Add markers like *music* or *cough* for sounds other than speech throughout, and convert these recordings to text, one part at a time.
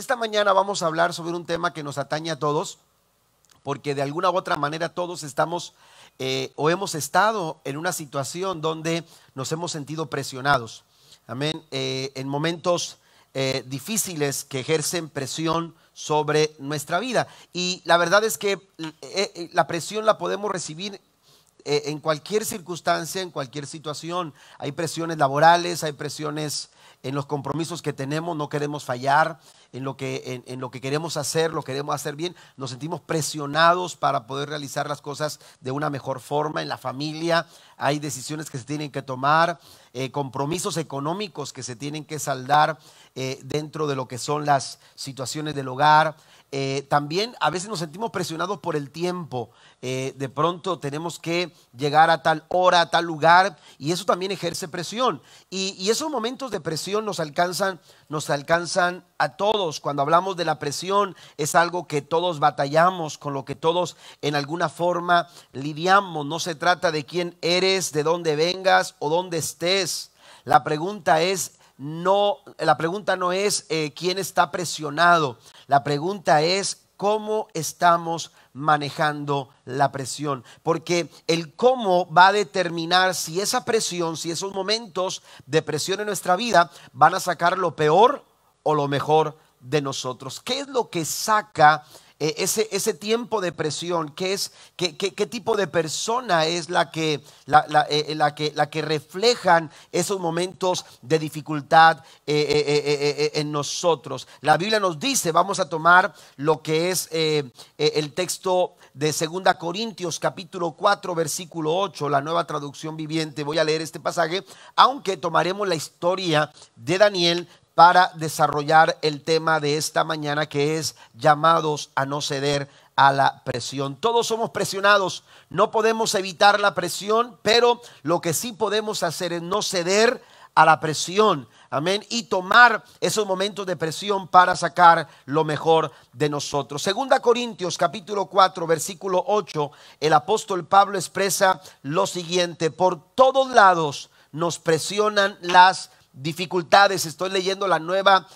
Esta mañana vamos a hablar sobre un tema que nos atañe a todos, porque de alguna u otra manera todos estamos eh, o hemos estado en una situación donde nos hemos sentido presionados. Amén. Eh, en momentos eh, difíciles que ejercen presión sobre nuestra vida. Y la verdad es que la presión la podemos recibir en cualquier circunstancia, en cualquier situación. Hay presiones laborales, hay presiones en los compromisos que tenemos, no queremos fallar, en lo que, en, lo que queremos hacer, lo queremos hacer bien, nos sentimos presionados para poder realizar las cosas de una mejor forma, en la familia hay decisiones que se tienen que tomar, eh, compromisos económicos que se tienen que saldar eh, dentro de lo que son las situaciones del hogar, eh, también a veces nos sentimos presionados por el tiempo. Eh, de pronto tenemos que llegar a tal hora, a tal lugar, y eso también ejerce presión. Y, esos momentos de presión nos alcanzan, nos alcanzan a todos. Cuando hablamos de la presión, es algo que todos batallamos, con lo que todos en alguna forma lidiamos. No se trata de quién eres, de dónde vengas o dónde estés. La pregunta es, no, la pregunta no es eh, quién está presionado, la pregunta es cómo estamos manejando la presión, porque el cómo va a determinar si esa presión, si esos momentos de presión en nuestra vida van a sacar lo peor o lo mejor de nosotros. ¿Qué es lo que saca e, ese, tiempo de presión, qué, es, qué, qué, tipo de persona es la que, eh, eh, la, que, la que reflejan esos momentos de dificultad eh, en nosotros. La Biblia nos dice, vamos a tomar lo que es el texto de 2 Corintios capítulo 4 versículo 8, la nueva traducción viviente. Voy a leer este pasaje, aunque tomaremos la historia de Daniel para desarrollar el tema de esta mañana que es llamados a no ceder a la presión. Todos somos presionados, no podemos evitar la presión, pero lo que sí podemos hacer es no ceder a la presión, amén, y tomar esos momentos de presión para sacar lo mejor de nosotros. Segunda Corintios capítulo 4 versículo 8, el apóstol Pablo expresa lo siguiente, por todos lados nos presionan las dificultades, estoy leyendo la nueva,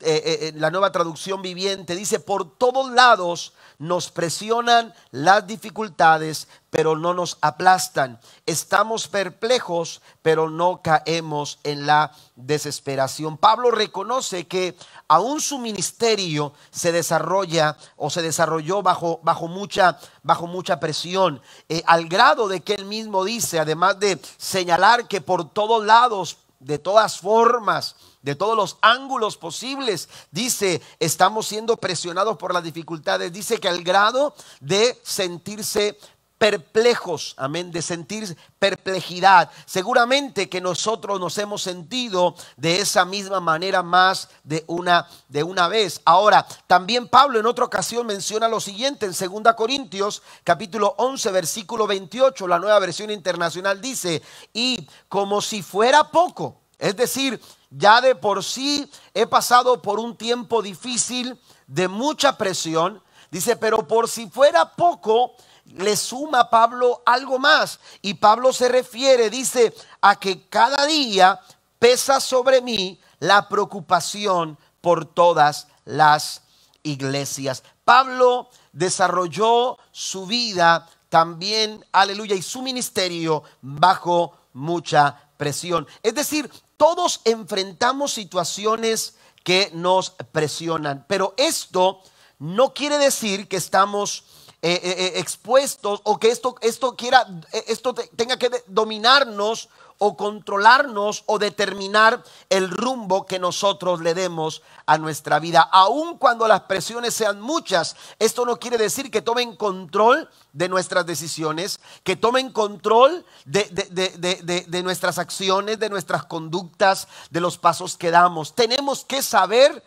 eh, eh, eh, la nueva traducción viviente, dice, por todos lados nos presionan las dificultades, pero no nos aplastan. Estamos perplejos, pero no caemos en la desesperación. Pablo reconoce que aún su ministerio se desarrolla o se desarrolló bajo, bajo, mucha, bajo mucha presión, al grado de que él mismo dice, además de señalar que por todos lados de todas formas, de todos los ángulos posibles. Dice, estamos siendo presionados por las dificultades. Dice que al grado de sentirse perplejos, amén, de sentir perplejidad. Seguramente que nosotros nos hemos sentido de esa misma manera más de una, de una vez. Ahora, también Pablo en otra ocasión menciona lo siguiente en 2 Corintios capítulo 11 versículo 28, la nueva versión internacional dice, y como si fuera poco, es decir, ya de por sí he pasado por un tiempo difícil, de mucha presión, dice, pero por si fuera poco, le suma a Pablo algo más. Y Pablo se refiere, dice, a que cada día pesa sobre mí la preocupación por todas las iglesias. Pablo desarrolló su vida también, aleluya, y su ministerio bajo mucha presión. Es decir, todos enfrentamos situaciones que nos presionan, pero esto no quiere decir que estamos eh, eh, eh, expuestos o que esto, esto quiera, esto tenga que dominarnos o controlarnos o determinar el rumbo que nosotros le demos a nuestra vida. Aun cuando las presiones sean muchas, esto no quiere decir que tomen control de nuestras decisiones, que tomen control de, de nuestras acciones, de nuestras conductas, de los pasos que damos. Tenemos que saber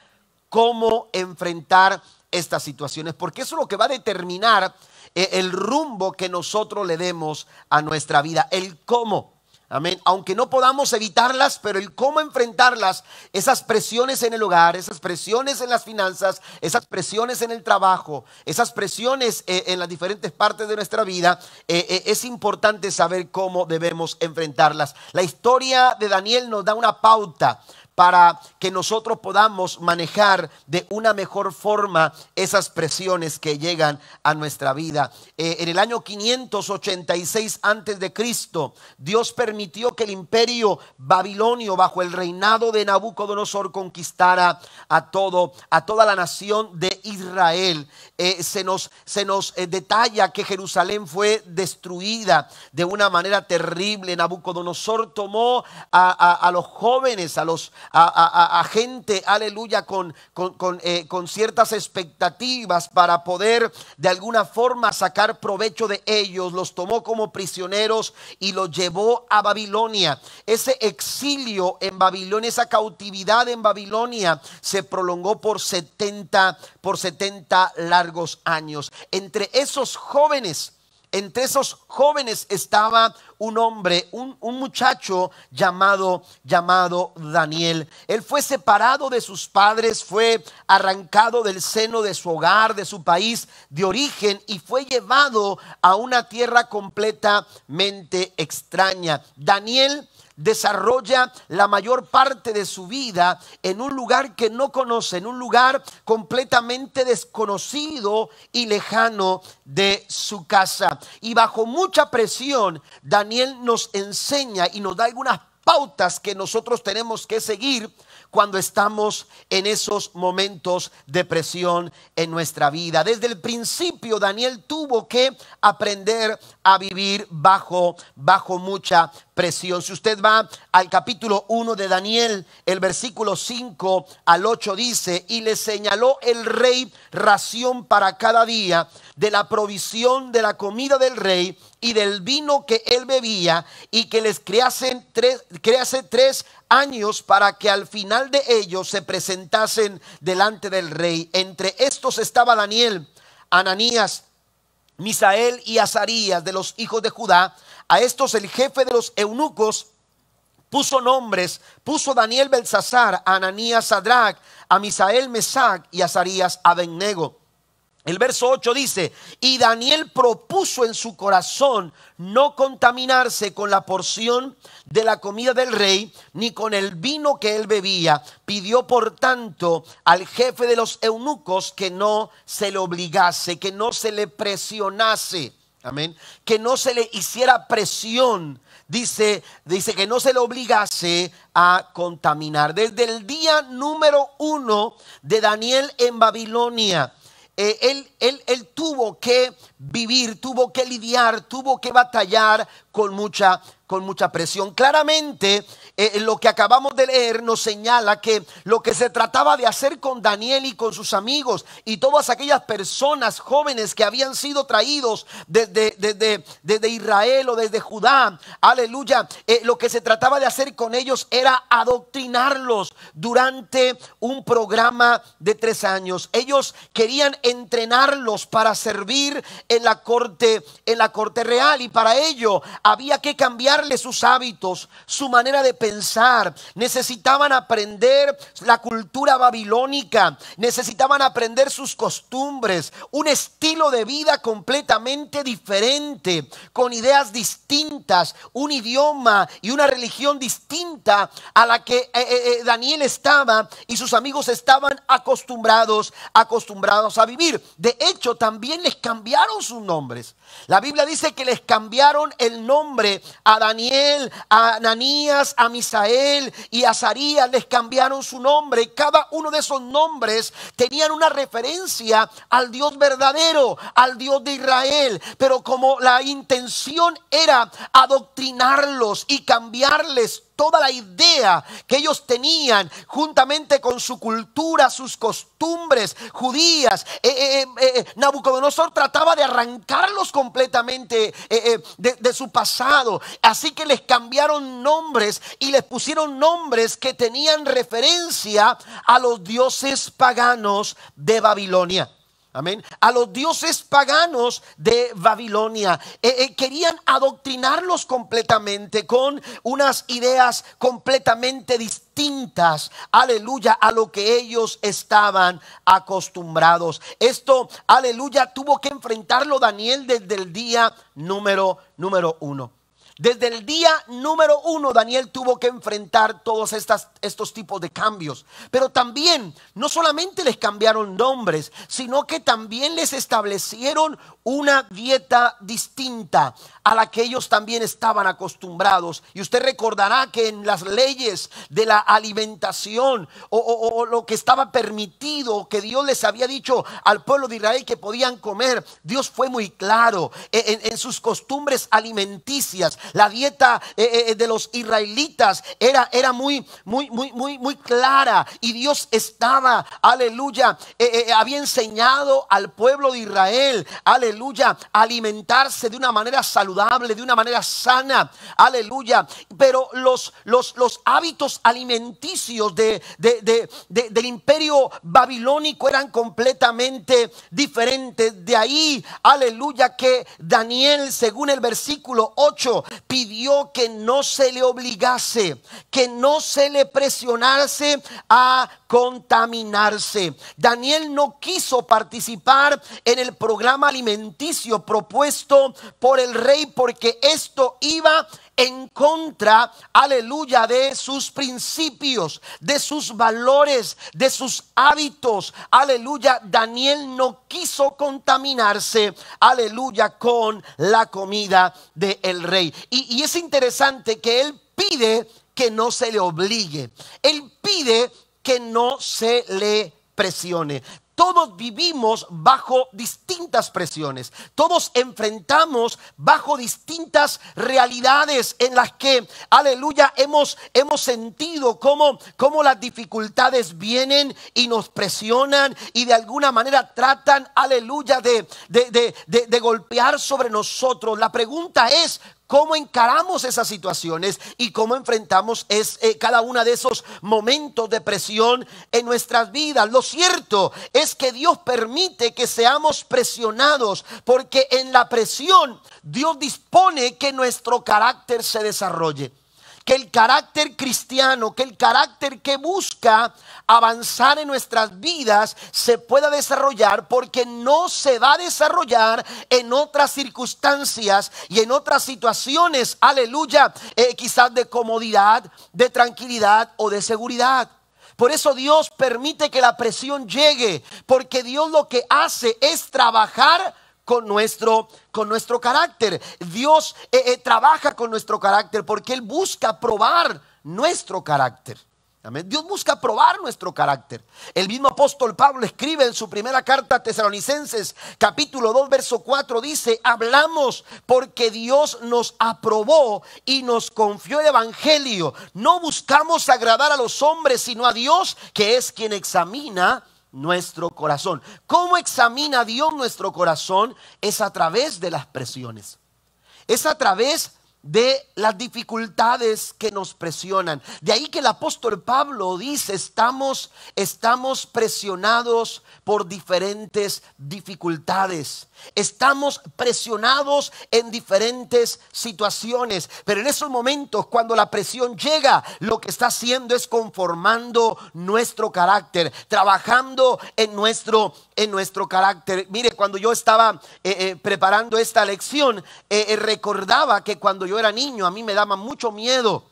cómo enfrentar estas situaciones, porque eso es lo que va a determinar eh, el rumbo que nosotros le demos a nuestra vida, el cómo. Amén. Aunque no podamos evitarlas, pero el cómo enfrentarlas, esas presiones en el hogar, esas presiones en las finanzas, esas presiones en el trabajo, esas presiones eh, en las diferentes partes de nuestra vida, eh, es importante saber cómo debemos enfrentarlas. La historia de Daniel nos da una pauta para que nosotros podamos manejar de una mejor forma esas presiones que llegan a nuestra vida. Eh, en el año 586 antes de Cristo, Dios permitió que el imperio babilonio bajo el reinado de Nabucodonosor conquistara a todo a toda la nación de Israel, eh, se nos, se nos eh, detalla que Jerusalén fue destruida de una manera terrible. Nabucodonosor tomó a, los jóvenes, a, los, a, gente, aleluya, con, con, eh, con ciertas expectativas para poder de alguna forma sacar provecho de ellos. Los tomó como prisioneros y los llevó a Babilonia. Ese exilio en Babilonia, esa cautividad en Babilonia, se prolongó por 70 por 70 largos años. Entre esos jóvenes, entre esos jóvenes estaba un hombre, un, un, muchacho llamado, llamado Daniel. Él fue separado de sus padres, fue arrancado del seno de su hogar, de su país de origen y fue llevado a una tierra completamente extraña. Daniel desarrolla la mayor parte de su vida en un lugar que no conoce, en un lugar completamente desconocido y lejano de su casa. Y bajo mucha presión, Daniel nos enseña y nos da algunas pautas que nosotros tenemos que seguir cuando estamos en esos momentos de presión en nuestra vida. Desde el principio Daniel tuvo que aprender a vivir bajo, bajo mucha presión. Si usted va al capítulo 1 de Daniel, el versículo 5 al 8 dice, y le señaló el rey ración para cada día de la provisión de la comida del rey y del vino que él bebía y que les tres, crease tres años para que al final de ellos se presentasen delante del rey. Entre estos estaba Daniel, Ananías, Misael y Azarías de los hijos de Judá, a estos el jefe de los eunucos puso nombres, puso Daniel Belsasar, a Ananías Sadrach, a Misael Mesac y a Azarías Abednego. El verso 8 dice, y Daniel propuso en su corazón no contaminarse con la porción de la comida del rey, ni con el vino que él bebía. Pidió, por tanto, al jefe de los eunucos que no se le obligase, que no se le presionase. Amén. Que no se le hiciera presión. Dice, dice que no se le obligase a contaminar. Desde el día número uno de Daniel en Babilonia eh, él, él, tuvo que vivir, tuvo que lidiar, tuvo que batallar con mucha, con mucha presión. Claramente, eh, lo que acabamos de leer nos señala que lo que se trataba de hacer con Daniel y con sus amigos y todas aquellas personas jóvenes que habían sido traídos desde, desde, Israel o desde Judá, aleluya, eh, lo que se trataba de hacer con ellos era adoctrinarlos durante un programa de tres años. Ellos querían entrenarlos para servir en la corte, en la corte real y para ello había que cambiarle sus hábitos, su manera de pensar pensar, necesitaban aprender la cultura babilónica, necesitaban aprender sus costumbres, un estilo de vida completamente diferente, con ideas distintas, un idioma y una religión distinta a la que eh, eh, eh, Daniel estaba y sus amigos estaban acostumbrados, acostumbrados a vivir. De hecho, también les cambiaron sus nombres. La Biblia dice que les cambiaron el nombre a Daniel, a Ananías, a Misael y Azarías les cambiaron su nombre. cada uno de esos nombres tenían una referencia al Dios verdadero, al Dios de Israel. Pero como la intención era adoctrinarlos y cambiarles toda la idea que ellos tenían juntamente con su cultura, sus costumbres judías. Eh, eh, eh, Nabucodonosor trataba de arrancarlos completamente de su pasado. Así que les cambiaron nombres y les pusieron nombres que tenían referencia a los dioses paganos de Babilonia. Amén. A los dioses paganos de Babilonia. Eh, eh, querían adoctrinarlos completamente con unas ideas completamente distintas. Aleluya a lo que ellos estaban acostumbrados. Esto, aleluya, tuvo que enfrentarlo Daniel desde el día número, número uno. Desde el día número uno, Daniel tuvo que enfrentar todos estos tipos de cambios. Pero también, no solamente les cambiaron nombres, sino que también les establecieron una dieta distinta a la que ellos también estaban acostumbrados. Y usted recordará que en las leyes de la alimentación o, lo que estaba permitido, que Dios les había dicho al pueblo de Israel que podían comer, Dios fue muy claro en sus costumbres alimenticias la dieta eh, eh, eh, de los israelitas era, era muy, muy, muy, muy, muy clara. Y Dios estaba, aleluya, había enseñado al pueblo de Israel, aleluya, a alimentarse de una manera saludable, de una manera sana, aleluya. Pero los, los, hábitos alimenticios de, del imperio babilónico eran completamente diferentes. De ahí, aleluya, que Daniel, según el versículo 8, pidió que no se le obligase, que no se le presionase a contaminarse. Daniel no quiso participar en el programa alimenticio propuesto por el rey porque esto iba a en contra, aleluya, de sus principios, de sus valores, de sus hábitos. Aleluya, Daniel no quiso contaminarse, aleluya, con la comida del rey. Y, y es interesante que él pide que no se le obligue. Él pide que no se le presione todos vivimos bajo distintas presiones, todos enfrentamos bajo distintas realidades en las que, aleluya, hemos, hemos sentido cómo, cómo las dificultades vienen y nos presionan y de alguna manera tratan, aleluya, de, de golpear sobre nosotros. La pregunta es, cómo encaramos esas situaciones y cómo enfrentamos eh, cada uno de esos momentos de presión en nuestras vidas. Lo cierto es que Dios permite que seamos presionados porque en la presión Dios dispone que nuestro carácter se desarrolle que el carácter cristiano, que el carácter que busca avanzar en nuestras vidas se pueda desarrollar porque no se va a desarrollar en otras circunstancias y en otras situaciones, aleluya, eh, quizás de comodidad, de tranquilidad o de seguridad. Por eso Dios permite que la presión llegue, porque Dios lo que hace es trabajar con nuestro, con nuestro carácter. Dios eh, eh, trabaja con nuestro carácter porque Él busca probar nuestro carácter. Amén. Dios busca probar nuestro carácter. El mismo apóstol Pablo escribe en su primera carta a Tesalonicenses, capítulo 2, verso 4, dice, hablamos porque Dios nos aprobó y nos confió el Evangelio. No buscamos agradar a los hombres, sino a Dios, que es quien examina nuestro corazón. ¿Cómo examina Dios nuestro corazón? Es a través de las presiones. Es a través de las dificultades que nos presionan. De ahí que el apóstol Pablo dice, estamos, estamos presionados por diferentes dificultades. Estamos presionados en diferentes situaciones, pero en esos momentos cuando la presión llega, lo que está haciendo es conformando nuestro carácter, trabajando en nuestro, en nuestro carácter. Mire, cuando yo estaba eh, eh, preparando esta lección, eh, recordaba que cuando yo era niño a mí me daba mucho miedo.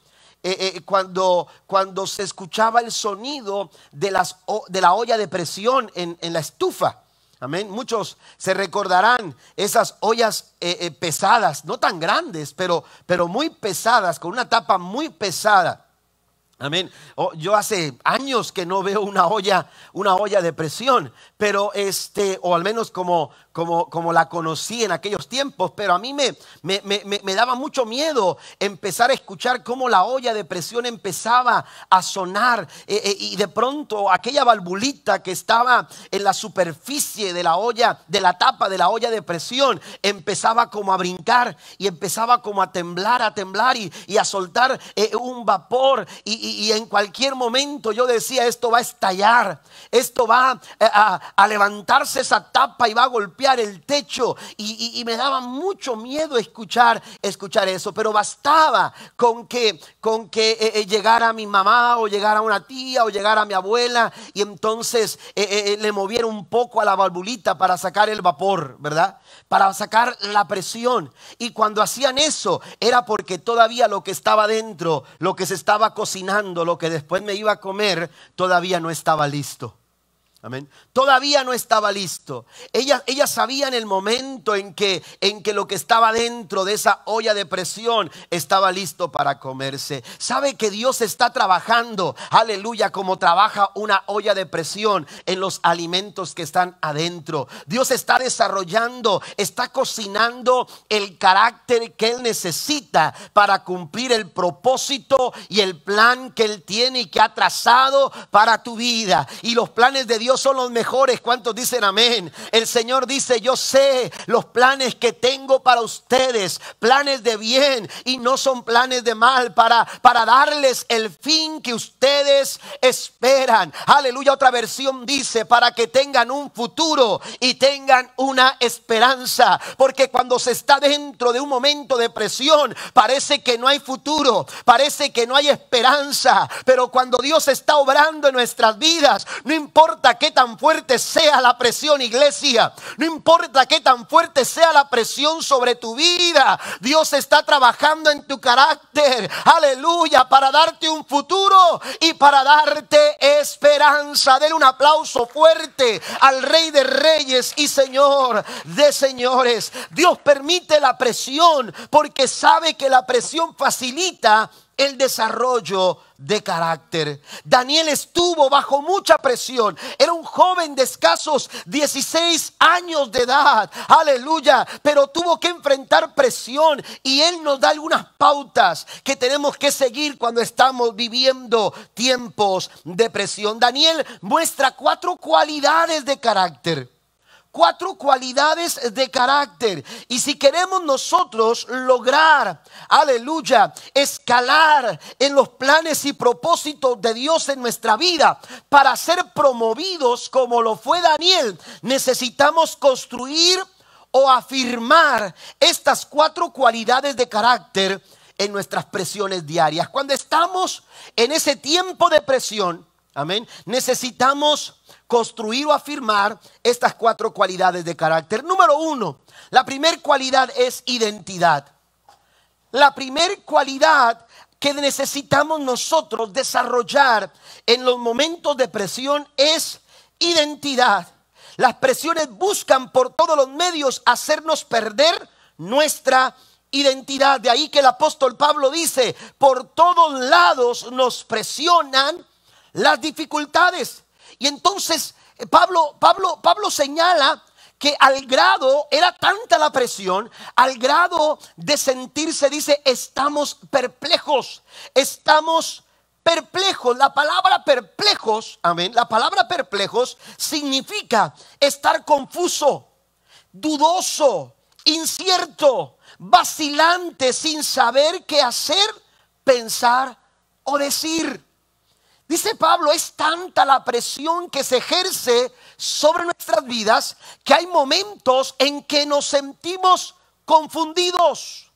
cuando, cuando se escuchaba el sonido de, las, de la olla de presión en, en la estufa. Amén. Muchos se recordarán esas ollas eh, eh, pesadas, no tan grandes, pero, pero muy pesadas, con una tapa muy pesada. Amén. yo hace años que no veo una olla, una olla de presión, pero este, o al menos como, como, la conocí en aquellos tiempos, pero a mí me, me, daba mucho miedo empezar a escuchar cómo la olla de presión empezaba a sonar eh, eh, y de pronto aquella valvulita que estaba en la superficie de la olla, de la tapa de la olla de presión, empezaba como a brincar y empezaba como a temblar, a temblar y, a soltar eh, un vapor y, en cualquier momento yo decía, esto va a estallar, esto va a levantarse esa tapa y va a golpear el techo y, me daba mucho miedo escuchar, escuchar eso, pero bastaba con que, con que eh, eh, llegara mi mamá o llegara una tía o llegara mi abuela y entonces eh, le movieron un poco a la valvulita para sacar el vapor, ¿verdad? Para sacar la presión. Y cuando hacían eso era porque todavía lo que estaba dentro, lo que se estaba cocinando, lo que después me iba a comer, todavía no estaba listo. Amén. Todavía no estaba listo. Ella, ella sabía en el momento en que, en que lo que estaba dentro de esa olla de presión estaba listo para comerse. Sabe que Dios está trabajando, aleluya, como trabaja una olla de presión en los alimentos que están adentro. Dios está desarrollando, está cocinando el carácter que Él necesita para cumplir el propósito y el plan que Él tiene y que ha trazado para tu vida. Y los planes de Dios son los mejores. ¿Cuántos dicen amén? El Señor dice, yo sé los planes que tengo para ustedes, planes de bien y no son planes de mal, para, para darles el fin que ustedes esperan. Aleluya, otra versión dice, para que tengan un futuro y tengan una esperanza. Porque cuando se está dentro de un momento de presión, parece que no hay futuro, parece que no hay esperanza. Pero cuando Dios está obrando en nuestras vidas, no importa que tan fuerte sea la presión, iglesia, no importa qué tan fuerte sea la presión sobre tu vida, Dios está trabajando en tu carácter, aleluya, para darte un futuro y para darte esperanza. de un aplauso fuerte al Rey de Reyes y Señor de Señores. Dios permite la presión porque sabe que la presión facilita el desarrollo de carácter. Daniel estuvo bajo mucha presión. Era un joven de escasos 16 años de edad. Aleluya. Pero tuvo que enfrentar presión. Y Él nos da algunas pautas que tenemos que seguir cuando estamos viviendo tiempos de presión. Daniel muestra cuatro cualidades de carácter cuatro cualidades de carácter. Y si queremos nosotros lograr, aleluya, escalar en los planes y propósitos de Dios en nuestra vida, para ser promovidos como lo fue Daniel, necesitamos construir o afirmar estas cuatro cualidades de carácter en nuestras presiones diarias. Cuando estamos en ese tiempo de presión, amén, necesitamos construir o afirmar estas cuatro cualidades de carácter. Número uno, la primera cualidad es identidad. La primera cualidad que necesitamos nosotros desarrollar en los momentos de presión es identidad. Las presiones buscan por todos los medios hacernos perder nuestra identidad. De ahí que el apóstol Pablo dice, por todos lados nos presionan las dificultades. Y entonces eh, Pablo, Pablo, Pablo señala que al grado era tanta la presión, al grado de sentirse, dice, estamos perplejos, estamos perplejos. La palabra perplejos, amén, la palabra perplejos significa estar confuso, dudoso, incierto, vacilante, sin saber qué hacer, pensar o decir. Dice Pablo, es tanta la presión que se ejerce sobre nuestras vidas que hay momentos en que nos sentimos confundidos,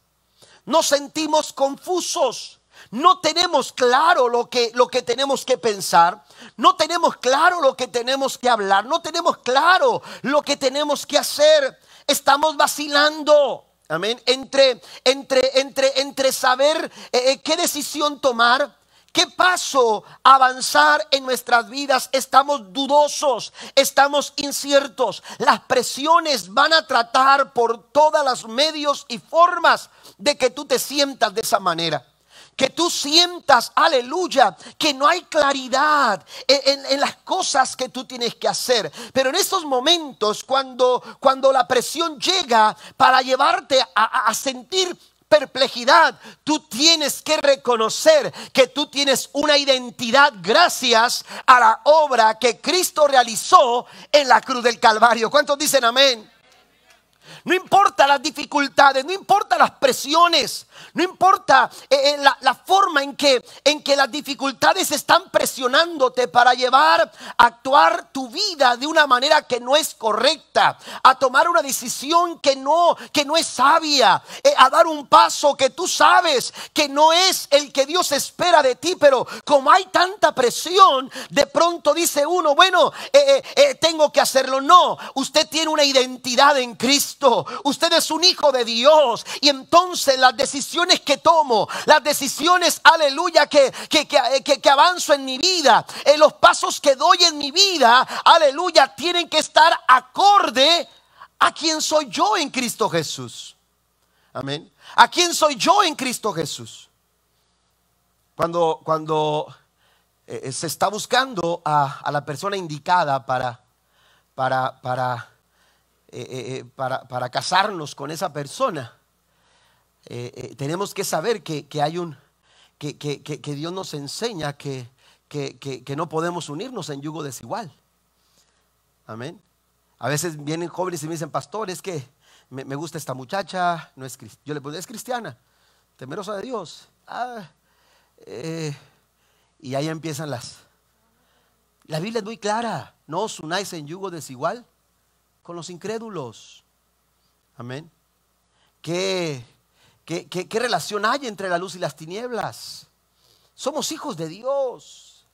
nos sentimos confusos, no tenemos claro lo que, lo que tenemos que pensar, no tenemos claro lo que tenemos que hablar, no tenemos claro lo que tenemos que hacer, estamos vacilando. Amén. Entre, entre, entre, saber eh, eh, qué decisión tomar, ¿Qué paso avanzar en nuestras vidas? Estamos dudosos, estamos inciertos. Las presiones van a tratar por todas las medios y formas de que tú te sientas de esa manera que tú sientas, aleluya, que no hay claridad en, las cosas que tú tienes que hacer. Pero en estos momentos, cuando, cuando la presión llega para llevarte a, a sentir perplejidad, tú tienes que reconocer que tú tienes una identidad gracias a la obra que Cristo realizó en la cruz del Calvario. ¿Cuántos dicen amén? No importa las dificultades, no importa las presiones, no importa eh, eh, la, forma en que, en que las dificultades están presionándote para llevar a actuar tu vida de una manera que no es correcta, a tomar una decisión que no, que no es sabia, eh, a dar un paso que tú sabes que no es el que Dios espera de ti, pero como hay tanta presión, de pronto dice uno, bueno, tengo que hacerlo. No, usted tiene una identidad en Cristo usted es un hijo de Dios. Y entonces las decisiones que tomo, las decisiones, aleluya, que, que, avanzo en mi vida, en eh, los pasos que doy en mi vida, aleluya, tienen que estar acorde a quien soy yo en Cristo Jesús. Amén. ¿A quién soy yo en Cristo Jesús? Cuando, cuando eh, eh, se está buscando a, a, la persona indicada para, para, para eh, eh, eh, para, casarnos con esa persona. tenemos que saber que, hay un, que, Dios nos enseña que, que no podemos unirnos en yugo desigual. Amén. A veces vienen jóvenes y me dicen, pastor, es que me, gusta esta muchacha, no es yo le pongo, es cristiana, temerosa de Dios. Ah, y ahí empiezan las. La Biblia es muy clara, no os unáis en yugo desigual con los incrédulos. Amén. ¿Qué, relación hay entre la luz y las tinieblas? Somos hijos de Dios.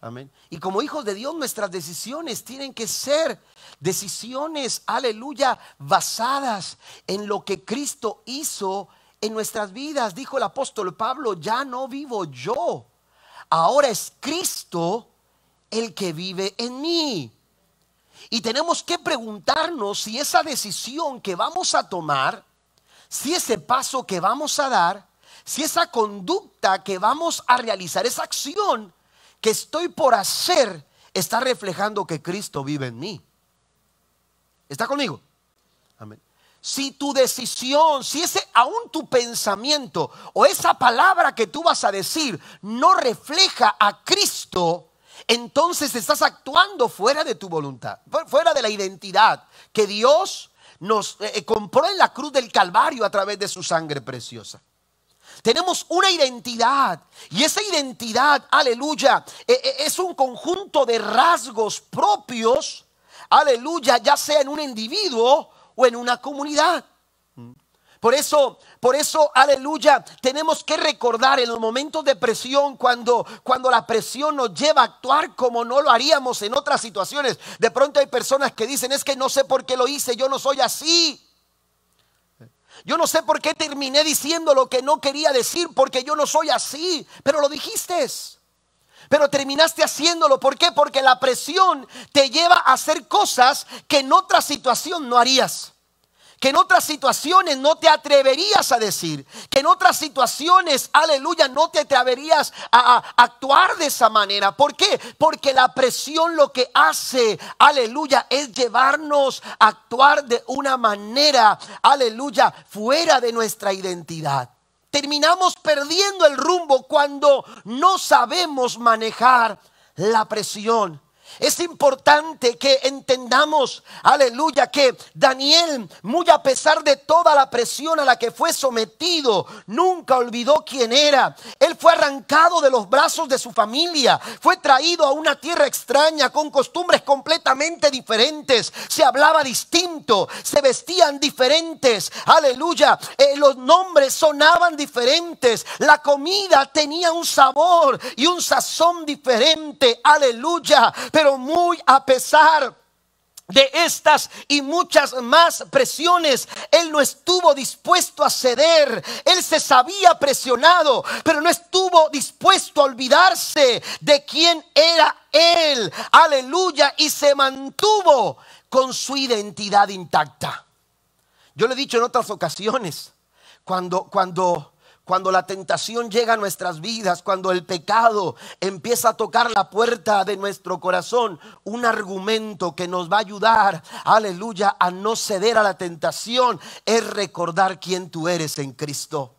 Amén. Y como hijos de Dios, nuestras decisiones tienen que ser decisiones, aleluya, basadas en lo que Cristo hizo en nuestras vidas. Dijo el apóstol Pablo, ya no vivo yo, ahora es Cristo el que vive en mí. Y tenemos que preguntarnos si esa decisión que vamos a tomar, si ese paso que vamos a dar, si esa conducta que vamos a realizar, esa acción que estoy por hacer, está reflejando que Cristo vive en mí. ¿Está conmigo? Amén. Si tu decisión, si ese aún tu pensamiento o esa palabra que tú vas a decir no refleja a Cristo, entonces estás actuando fuera de tu voluntad, fuera de la identidad que Dios nos eh, eh, compró en la cruz del Calvario a través de su sangre preciosa. Tenemos una identidad y esa identidad, aleluya, eh, es un conjunto de rasgos propios, aleluya, ya sea en un individuo o en una comunidad. Por eso, por eso, aleluya, tenemos que recordar en los momentos de presión, cuando, cuando la presión nos lleva a actuar como no lo haríamos en otras situaciones. De pronto hay personas que dicen, es que no sé por qué lo hice, yo no soy así. Yo no sé por qué terminé diciendo lo que no quería decir, porque yo no soy así, pero lo dijiste. Pero terminaste haciéndolo. ¿Por qué? Porque la presión te lleva a hacer cosas que en otra situación no harías que en otras situaciones no te atreverías a decir, que en otras situaciones, aleluya, no te atreverías a, actuar de esa manera. ¿Por qué? Porque la presión lo que hace, aleluya, es llevarnos a actuar de una manera, aleluya, fuera de nuestra identidad. Terminamos perdiendo el rumbo cuando no sabemos manejar la presión es importante que entendamos, aleluya, que Daniel, muy a pesar de toda la presión a la que fue sometido, nunca olvidó quién era. Él fue arrancado de los brazos de su familia, fue traído a una tierra extraña con costumbres completamente diferentes. Se hablaba distinto, se vestían diferentes, aleluya. Eh, los nombres sonaban diferentes, la comida tenía un sabor y un sazón diferente, aleluya. Pero muy a pesar de estas y muchas más presiones, él no estuvo dispuesto a ceder, él se sabía presionado, pero no estuvo dispuesto a olvidarse de quién era él, aleluya, y se mantuvo con su identidad intacta. Yo lo he dicho en otras ocasiones, cuando, cuando cuando la tentación llega a nuestras vidas, cuando el pecado empieza a tocar la puerta de nuestro corazón, un argumento que nos va a ayudar, aleluya, a no ceder a la tentación es recordar quién tú eres en Cristo.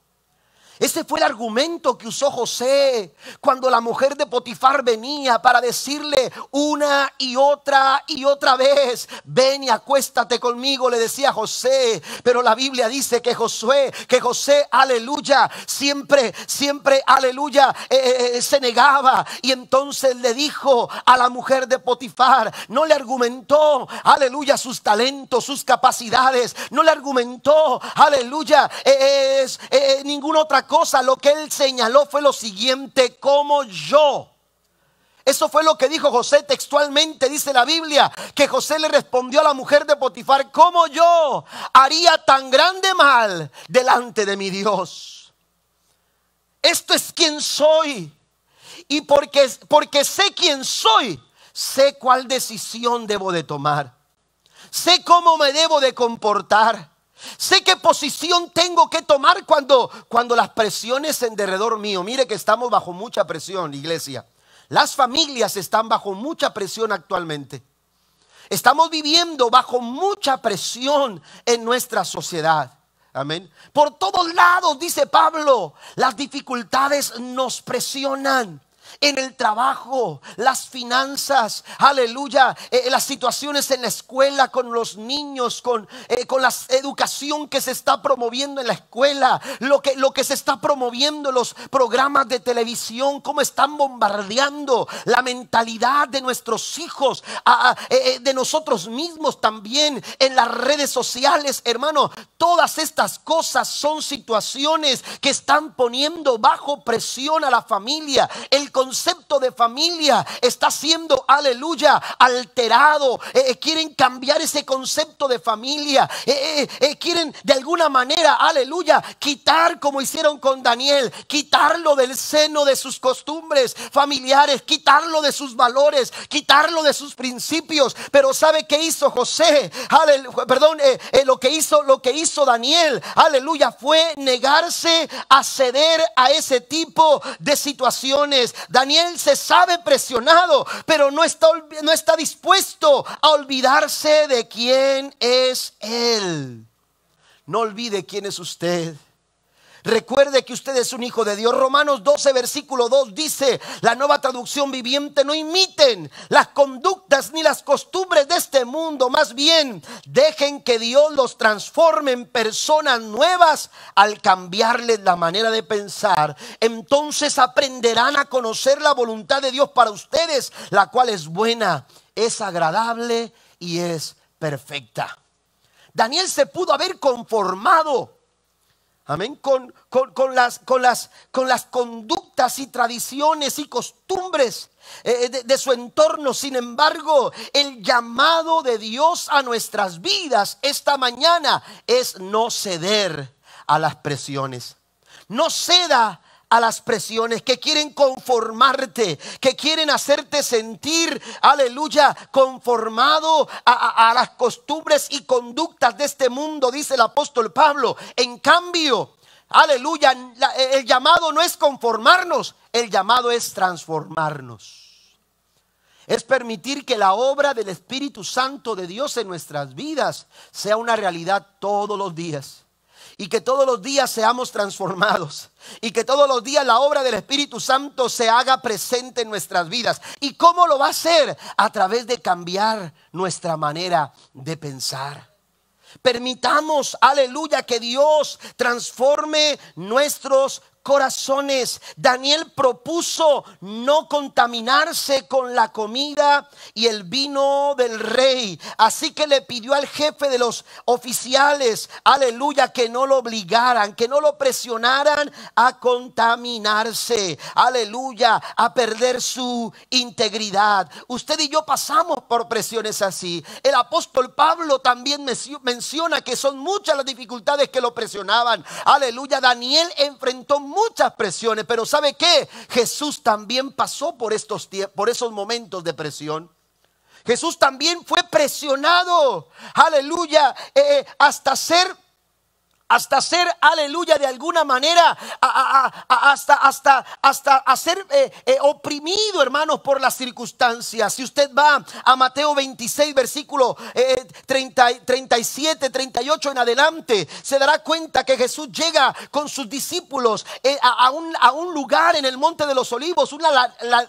Ese fue el argumento que usó José cuando la mujer de Potifar venía para decirle una y otra y otra vez, ven y acuéstate conmigo, le decía José. Pero la Biblia dice que José, que José, aleluya, siempre, siempre, aleluya, eh, eh, eh, se negaba. Y entonces le dijo a la mujer de Potifar, no le argumentó, aleluya, sus talentos, sus capacidades, no le argumentó, aleluya, es ninguna otra cosa, lo que él señaló fue lo siguiente, como yo. Eso fue lo que dijo José textualmente, dice la Biblia, que José le respondió a la mujer de Potifar, como yo haría tan grande mal delante de mi Dios. Esto es quien soy. Y porque, porque sé quién soy, sé cuál decisión debo de tomar. Sé cómo me debo de comportar. Sé qué posición tengo que tomar cuando, cuando las presiones en derredor mío. Mire que estamos bajo mucha presión, iglesia. Las familias están bajo mucha presión actualmente. Estamos viviendo bajo mucha presión en nuestra sociedad. Amén. Por todos lados, dice Pablo, las dificultades nos presionan en el trabajo, las finanzas, aleluya, eh, eh, las situaciones en la escuela con los niños, con, eh, con la educación que se está promoviendo en la escuela, lo que, lo que se está promoviendo los programas de televisión, cómo están bombardeando la mentalidad de nuestros hijos, de nosotros mismos también, en las redes sociales, hermano, todas estas cosas son situaciones que están poniendo bajo presión a la familia. El concepto de familia está siendo, aleluya, alterado. Eh, eh, quieren cambiar ese concepto de familia. Eh, quieren de alguna manera, aleluya, quitar como hicieron con Daniel, quitarlo del seno de sus costumbres familiares, quitarlo de sus valores, quitarlo de sus principios. Pero ¿sabe qué hizo José? perdón, lo que hizo, lo que hizo Daniel, aleluya, fue negarse a ceder a ese tipo de situaciones. Daniel se sabe presionado, pero no está, no está dispuesto a olvidarse de quién es él. No olvide quién es usted. Recuerde que usted es un hijo de Dios. Romanos 12, versículo 2 dice, la nueva traducción viviente, no imiten las conductas ni las costumbres de este mundo. Más bien, dejen que Dios los transforme en personas nuevas al cambiarles la manera de pensar. Entonces aprenderán a conocer la voluntad de Dios para ustedes, la cual es buena, es agradable y es perfecta. Daniel se pudo haber conformado Amén. Con, las, con, las, con las conductas y tradiciones y costumbres eh, eh, de, de, su entorno. Sin embargo, el llamado de Dios a nuestras vidas esta mañana es no ceder a las presiones. No ceda a las presiones, que quieren conformarte, que quieren hacerte sentir, aleluya, conformado a, las costumbres y conductas de este mundo, dice el apóstol Pablo. En cambio, aleluya, el llamado no es conformarnos, el llamado es transformarnos. Es permitir que la obra del Espíritu Santo de Dios en nuestras vidas sea una realidad todos los días y que todos los días seamos transformados y que todos los días la obra del Espíritu Santo se haga presente en nuestras vidas. ¿Y cómo lo va a hacer? A través de cambiar nuestra manera de pensar. Permitamos, aleluya, que Dios transforme nuestros corazones. Daniel propuso no contaminarse con la comida y el vino del rey. Así que le pidió al jefe de los oficiales, aleluya, que no lo obligaran, que no lo presionaran a contaminarse, aleluya, a perder su integridad. Usted y yo pasamos por presiones así. El apóstol Pablo también menciona que son muchas las dificultades que lo presionaban. Aleluya, Daniel enfrentó muchas presiones, pero ¿sabe qué? Jesús también pasó por, estos, por esos momentos de presión. Jesús también fue presionado, aleluya, eh, eh, hasta ser hasta ser aleluya de alguna manera, hasta, hasta, hasta ser eh, eh, oprimido, hermanos, por las circunstancias. Si usted va a Mateo 26, versículo 37, eh, 38 en adelante, se dará cuenta que Jesús llega con sus discípulos a, un, lugar en el Monte de los Olivos, una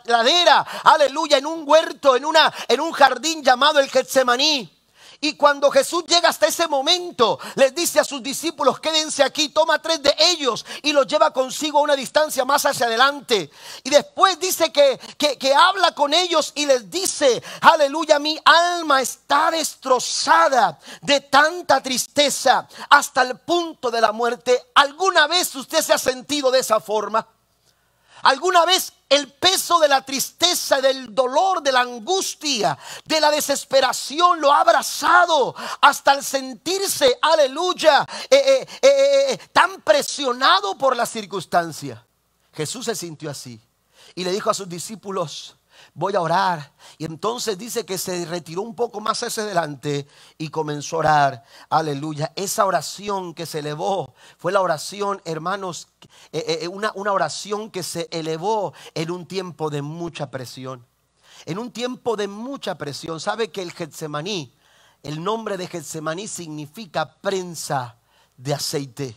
ladera, aleluya, en un huerto, en, una, en un jardín llamado el Getsemaní. Y cuando Jesús llega hasta ese momento, les dice a sus discípulos, quédense aquí, toma tres de ellos y los lleva consigo a una distancia más hacia adelante. Y después dice que, que habla con ellos y les dice, aleluya, mi alma está destrozada de tanta tristeza hasta el punto de la muerte. ¿Alguna vez usted se ha sentido de esa forma? ¿Alguna vez el peso de la tristeza, del dolor, de la angustia, de la desesperación lo ha abrazado hasta el sentirse, aleluya, eh, eh, eh, tan presionado por la circunstancia? Jesús se sintió así y le dijo a sus discípulos, voy a orar. Y entonces dice que se retiró un poco más hacia adelante y comenzó a orar. Aleluya. Esa oración que se elevó fue la oración, hermanos, eh, eh, eh, una, una oración que se elevó en un tiempo de mucha presión. En un tiempo de mucha presión. ¿Sabe que el Getsemaní, el nombre de Getsemaní significa prensa de aceite?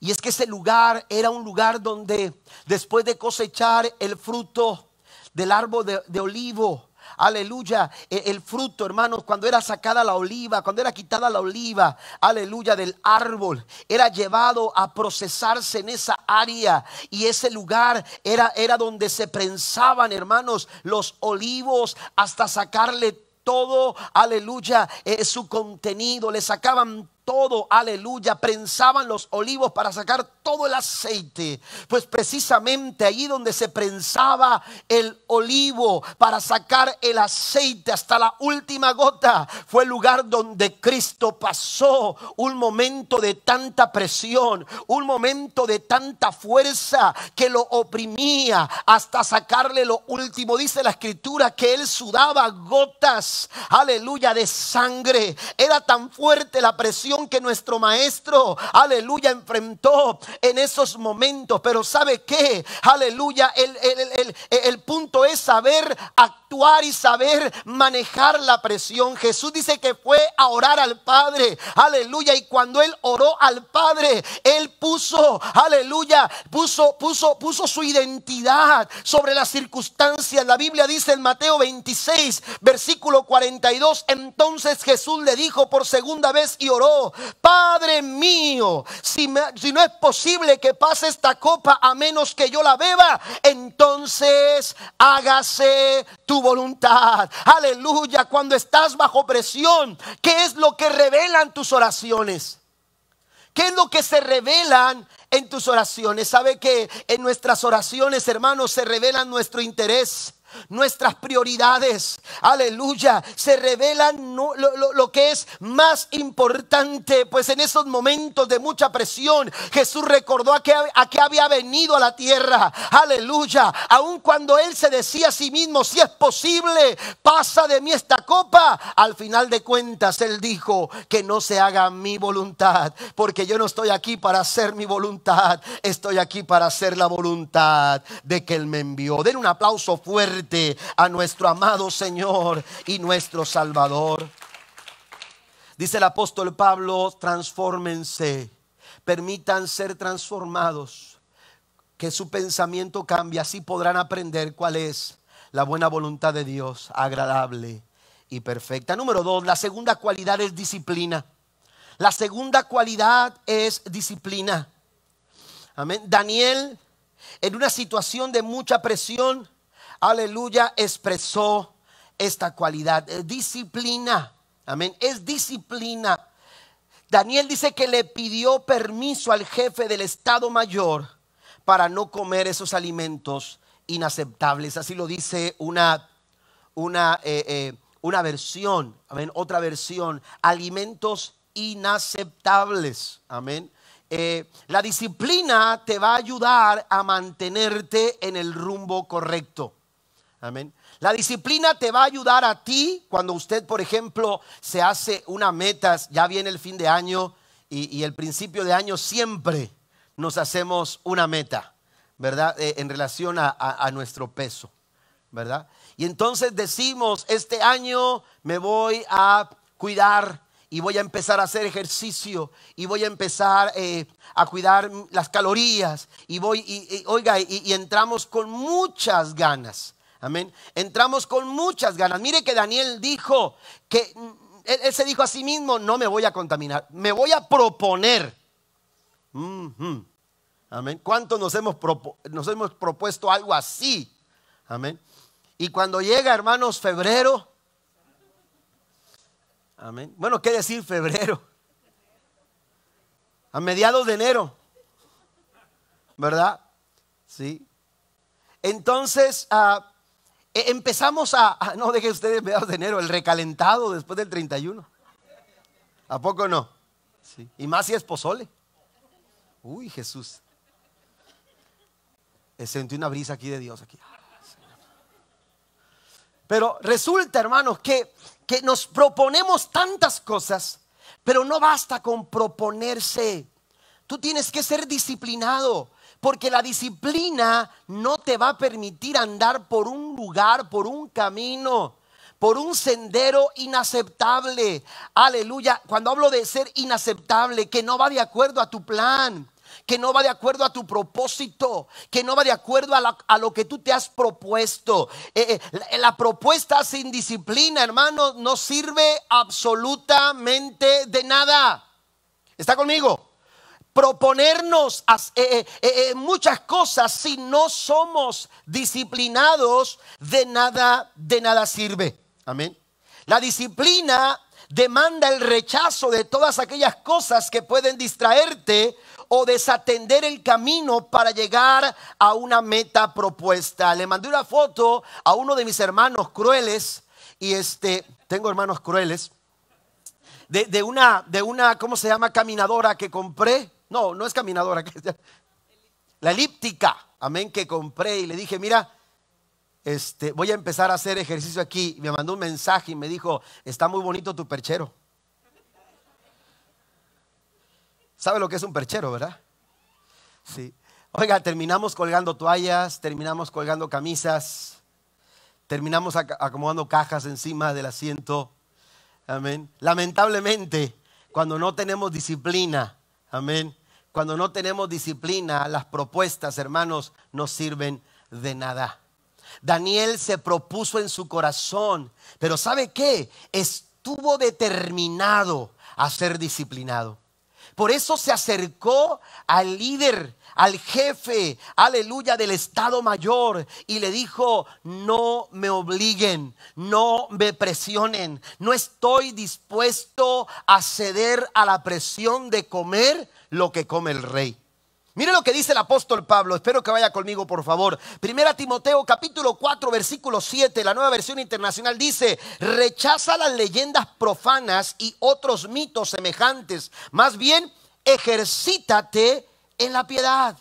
Y es que ese lugar era un lugar donde después de cosechar el fruto, del árbol de, olivo. Aleluya, e, el, fruto, hermanos, cuando era sacada la oliva, cuando era quitada la oliva, aleluya, del árbol, era llevado a procesarse en esa área y ese lugar era, era donde se prensaban, hermanos, los olivos hasta sacarle todo, aleluya, e, su contenido, le sacaban todo, aleluya, prensaban los olivos para sacar todo el aceite. Pues precisamente ahí donde se prensaba el olivo para sacar el aceite hasta la última gota, fue el lugar donde Cristo pasó un momento de tanta presión, un momento de tanta fuerza que lo oprimía hasta sacarle lo último. Dice la escritura que él sudaba gotas, aleluya, de sangre. Era tan fuerte la presión que nuestro maestro, aleluya, enfrentó en esos momentos. Pero ¿sabe que Aleluya, el, el, el punto es saber a y saber manejar la presión. Jesús dice que fue a orar al Padre. Aleluya. Y cuando él oró al Padre, él puso, aleluya, puso, puso, puso su identidad sobre las circunstancias. La Biblia dice en Mateo 26, versículo 42. Entonces Jesús le dijo por segunda vez y oró: Padre mío, si, si no es posible que pase esta copa a menos que yo la beba, entonces hágase tu voluntad. Aleluya, cuando estás bajo presión, ¿qué es lo que revelan tus oraciones? ¿Qué es lo que se revelan en tus oraciones? ¿Sabe que en nuestras oraciones, hermanos, se revelan nuestro interés? nuestras prioridades, aleluya, se revelan lo, que es más importante, pues en esos momentos de mucha presión, Jesús recordó a qué a que había venido a la tierra, aleluya, aun cuando él se decía a sí mismo, si es posible, pasa de mí esta copa, al final de cuentas él dijo, que no se haga mi voluntad, porque yo no estoy aquí para hacer mi voluntad, estoy aquí para hacer la voluntad de que él me envió. Den un aplauso fuerte a nuestro amado Señor y nuestro Salvador. Dice el apóstol Pablo, transfórmense, permitan ser transformados, que su pensamiento cambie, así podrán aprender cuál es la buena voluntad de Dios, agradable y perfecta. Número dos, la segunda cualidad es disciplina. La segunda cualidad es disciplina. Amén. Daniel, en una situación de mucha presión, aleluya, expresó esta cualidad. Eh, disciplina, amén, es disciplina. Daniel dice que le pidió permiso al jefe del Estado Mayor para no comer esos alimentos inaceptables. Así lo dice una, una, eh, eh, versión, amén, otra versión, alimentos inaceptables, amén. la disciplina te va a ayudar a mantenerte en el rumbo correcto. La disciplina te va a ayudar a ti cuando usted, por ejemplo, se hace una meta, ya viene el fin de año y, el principio de año siempre nos hacemos una meta, ¿verdad? Eh, en relación a, nuestro peso, ¿verdad? Y entonces decimos, este año me voy a cuidar, y voy a empezar a hacer ejercicio y voy a empezar eh, a cuidar las calorías y voy y, oiga y, entramos con muchas ganas Amén. Entramos con muchas ganas. Mire que Daniel dijo que mm, él, se dijo a sí mismo, no me voy a contaminar, me voy a proponer. Amén. ¿Cuántos nos hemos, nos hemos propuesto algo así? Amén. Y cuando llega, hermanos, febrero. Amén. Bueno, ¿qué decir febrero? A mediados de enero. ¿Verdad? Sí. Entonces, a ah, e, empezamos a, no deje ustedes mediados de enero, el recalentado después del 31. ¿A poco no? Y más si es pozole. Uy, Jesús. Eh, sentí una brisa aquí de Dios. Aquí. Pero resulta, hermanos, que, que nos proponemos tantas cosas, pero no basta con proponerse. Tú tienes que ser disciplinado. Porque la disciplina no te va a permitir andar por un lugar, por un camino, por un sendero inaceptable. Aleluya. Cuando hablo de ser inaceptable, que no va de acuerdo a tu plan, que no va de acuerdo a tu propósito, que no va de acuerdo a, lo que tú te has propuesto. Eh, eh, la propuesta sin disciplina, hermano, no sirve absolutamente de nada. ¿Está conmigo? proponernos eh, eh, eh, muchas cosas si no somos disciplinados, de nada, de nada sirve. Amén. La disciplina demanda el rechazo de todas aquellas cosas que pueden distraerte o desatender el camino para llegar a una meta propuesta. Le mandé una foto a uno de mis hermanos crueles y este, tengo hermanos crueles, de, de una, de una, ¿cómo se llama? Caminadora que compré no, no es caminadora. *laughs* La elíptica, amén, que compré y le dije, mira, este, voy a empezar a hacer ejercicio aquí. Me mandó un mensaje y me dijo, está muy bonito tu perchero. ¿Sabe lo que es un perchero, verdad? Sí. Oiga, terminamos colgando toallas, terminamos colgando camisas, terminamos acomodando cajas encima del asiento. Amén. Lamentablemente, cuando no tenemos disciplina, Amén. Cuando no tenemos disciplina, las propuestas, hermanos, no sirven de nada. Daniel se propuso en su corazón, pero ¿sabe qué? Estuvo determinado a ser disciplinado. Por eso se acercó al líder, al jefe, aleluya, del Estado Mayor y le dijo, no me obliguen, no me presionen, no estoy dispuesto a ceder a la presión de comer lo que come el rey. Mire lo que dice el apóstol Pablo, espero que vaya conmigo por favor. Primera Timoteo capítulo 4 versículo 7, la nueva versión internacional dice, rechaza las leyendas profanas y otros mitos semejantes, más bien ejercítate en la piedad.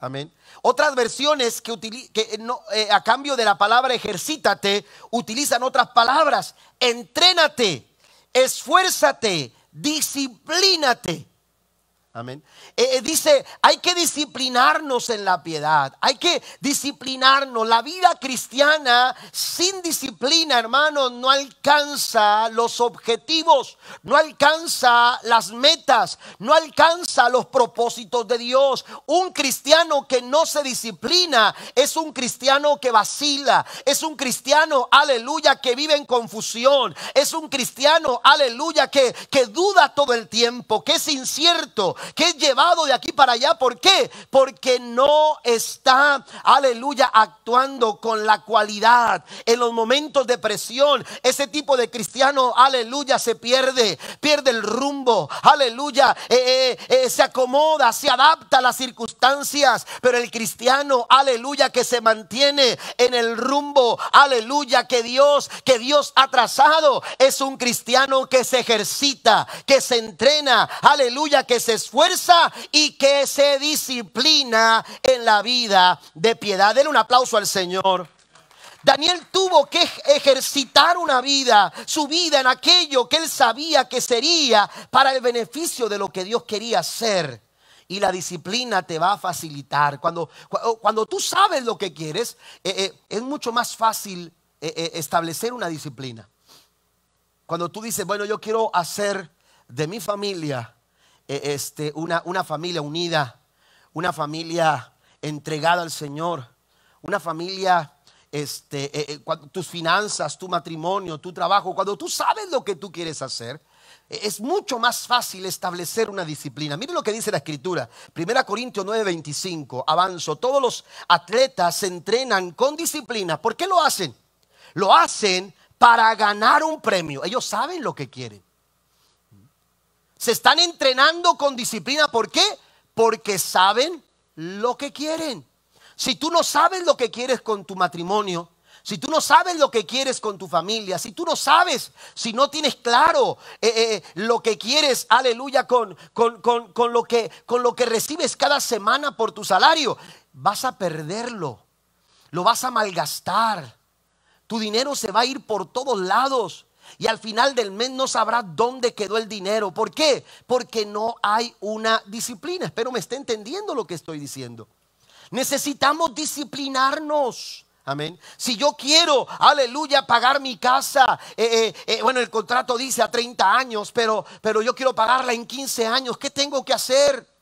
Amén. Otras versiones que, eh, eh, a cambio de la palabra ejercítate utilizan otras palabras. Entrénate, esfuérzate, disciplínate. Amén. Eh, eh, dice, hay que disciplinarnos en la piedad, hay que disciplinarnos. La vida cristiana sin disciplina, hermano, no alcanza los objetivos, no alcanza las metas, no alcanza los propósitos de Dios. Un cristiano que no se disciplina es un cristiano que vacila, es un cristiano, aleluya, que vive en confusión, es un cristiano, aleluya, que, que duda todo el tiempo, que es incierto que es llevado de aquí para allá. ¿Por qué? Porque no está, aleluya, actuando con la cualidad. En los momentos de presión, ese tipo de cristiano, aleluya, se pierde, pierde el rumbo, aleluya, eh, eh, eh, se acomoda, se adapta a las circunstancias. Pero el cristiano, aleluya, que se mantiene en el rumbo, aleluya, que Dios, que Dios ha trazado, es un cristiano que se ejercita, que se entrena, aleluya, que se esfuerza Fuerza y que se disciplina en la vida de piedad. Denle un aplauso al Señor. Daniel tuvo que ejercitar una vida, su vida en aquello que él sabía que sería para el beneficio de lo que Dios quería hacer. Y la disciplina te va a facilitar. Cuando, oh, cuando tú sabes lo que quieres, eh, eh, es mucho más fácil eh, establecer una disciplina. Cuando tú dices, bueno, yo quiero hacer de mi familia eh, este, una, familia unida, una familia entregada al Señor, una familia este, eh, eh, tus finanzas, tu matrimonio, tu trabajo, cuando tú sabes lo que tú quieres hacer, es mucho más fácil establecer una disciplina. Miren lo que dice la escritura. 1 Corintios 9:25, avanzo. Todos los atletas se entrenan con disciplina. ¿Por qué lo hacen? Lo hacen para ganar un premio. Ellos saben lo que quieren. Se están entrenando con disciplina. ¿Por qué? Porque saben lo que quieren. Si tú no sabes lo que quieres con tu matrimonio, si tú no sabes lo que quieres con tu familia, si tú no sabes, si no tienes claro eh, eh, eh, lo que quieres, aleluya, con, con, con, lo que, con lo que recibes cada semana por tu salario, vas a perderlo, lo vas a malgastar, tu dinero se va a ir por todos lados y al final del mes no sabrá dónde quedó el dinero. ¿Por qué? Porque no hay una disciplina. Espero me esté entendiendo lo que estoy diciendo. Necesitamos disciplinarnos. Amén. Si yo quiero, aleluya, pagar mi casa, eh, eh, eh, bueno, el contrato dice a 30 años, pero, pero yo quiero pagarla en 15 años, ¿qué tengo que hacer?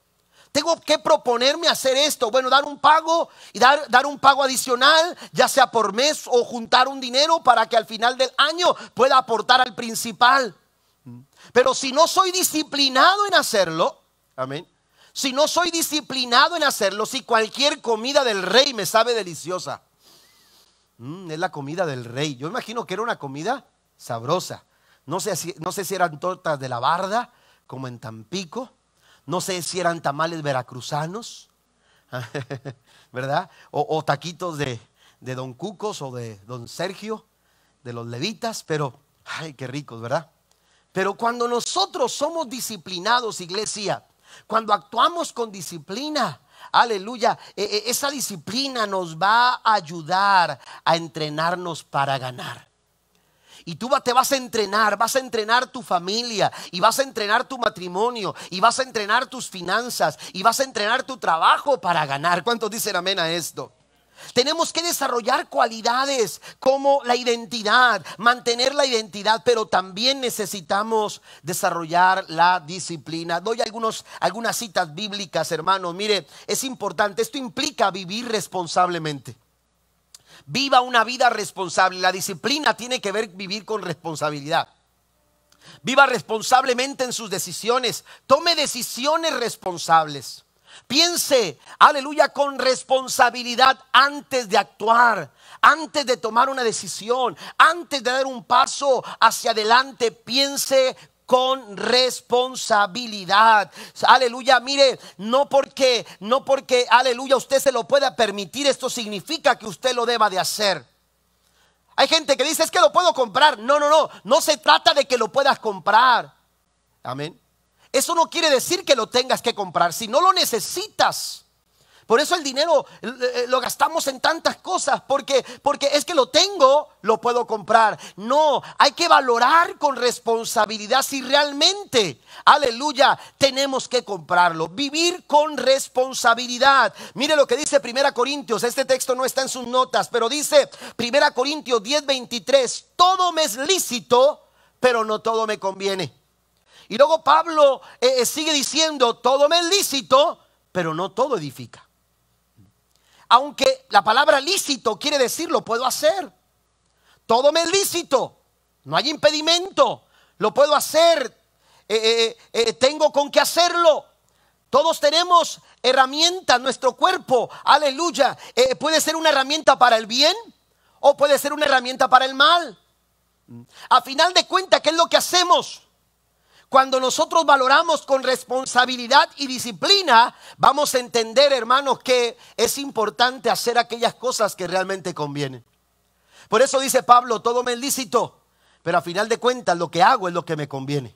Tengo que proponerme hacer esto. Bueno, dar un pago y dar, dar un pago adicional, ya sea por mes o juntar un dinero para que al final del año pueda aportar al principal. Pero si no soy disciplinado en hacerlo, amén. Si no soy disciplinado en hacerlo, si cualquier comida del rey me sabe deliciosa. Mm, es la comida del rey. Yo imagino que era una comida sabrosa. No sé, si, no sé si eran tortas de la barda, como en Tampico. No sé si eran tamales veracruzanos, *laughs* ¿verdad? O, taquitos de, de, don Cucos o de don Sergio, de los levitas, pero, ay, qué ricos, ¿verdad? Pero cuando nosotros somos disciplinados, iglesia, cuando actuamos con disciplina, aleluya, e, e, esa disciplina nos va a ayudar a entrenarnos para ganar. Y tú te vas a entrenar, vas a entrenar tu familia, y vas a entrenar tu matrimonio, y vas a entrenar tus finanzas, y vas a entrenar tu trabajo para ganar. ¿Cuántos dicen amén a esto? Tenemos que desarrollar cualidades como la identidad, mantener la identidad, pero también necesitamos desarrollar la disciplina. Doy algunas citas bíblicas, hermanos. Mire, es importante, esto implica vivir responsablemente. Viva una vida responsable. La disciplina tiene que ver vivir con responsabilidad. Viva responsablemente en sus decisiones. Tome decisiones responsables. Piense, aleluya, con responsabilidad antes de actuar, antes de tomar una decisión, antes de dar un paso hacia adelante. Piense con responsabilidad. Aleluya, mire, no porque, no porque, aleluya, usted se lo pueda permitir, esto significa que usted lo deba de hacer. Hay gente que dice, es que lo puedo comprar. No, no, no, no se trata de que lo puedas comprar. Amén. Eso no quiere decir que lo tengas que comprar, si no lo necesitas. Por eso el dinero eh, eh, lo gastamos en tantas cosas, porque, porque es que lo tengo, lo puedo comprar. No, hay que valorar con responsabilidad si realmente, aleluya, tenemos que comprarlo. Vivir con responsabilidad. Mire lo que dice Primera Corintios, este texto no está en sus notas, pero dice Primera Corintios 10:23, todo me es lícito, pero no todo me conviene. Y luego Pablo eh, sigue diciendo, todo me es lícito, pero no todo edifica aunque la palabra lícito quiere decir lo puedo hacer. Todo me es lícito, no hay impedimento, lo puedo hacer, eh, eh, eh, tengo con qué hacerlo. Todos tenemos herramientas, nuestro cuerpo, aleluya, puede ser una herramienta para el bien o puede ser una herramienta para el mal. A final de cuentas, ¿qué es lo que hacemos? Cuando nosotros valoramos con responsabilidad y disciplina, vamos a entender, hermanos, que es importante hacer aquellas cosas que realmente convienen. Por eso dice Pablo, todo me es lícito, pero a final de cuentas lo que hago es lo que me conviene.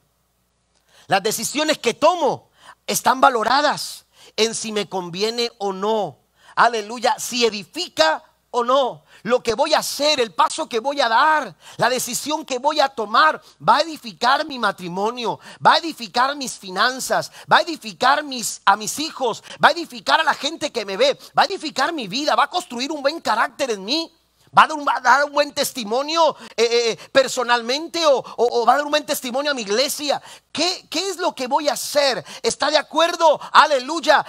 Las decisiones que tomo están valoradas en si me conviene o no. Aleluya, si edifica o no lo que voy a hacer, el paso que voy a dar, la decisión que voy a tomar, va a edificar mi matrimonio, va a edificar mis finanzas, va a edificar mis, a mis hijos, va a edificar a la gente que me ve, va a edificar mi vida, va a construir un buen carácter en mí. ¿Va a dar un, buen testimonio eh, eh, eh, personalmente o, va a dar un buen testimonio a mi iglesia? ¿Qué, es lo que voy a hacer? ¿Está de acuerdo, aleluya,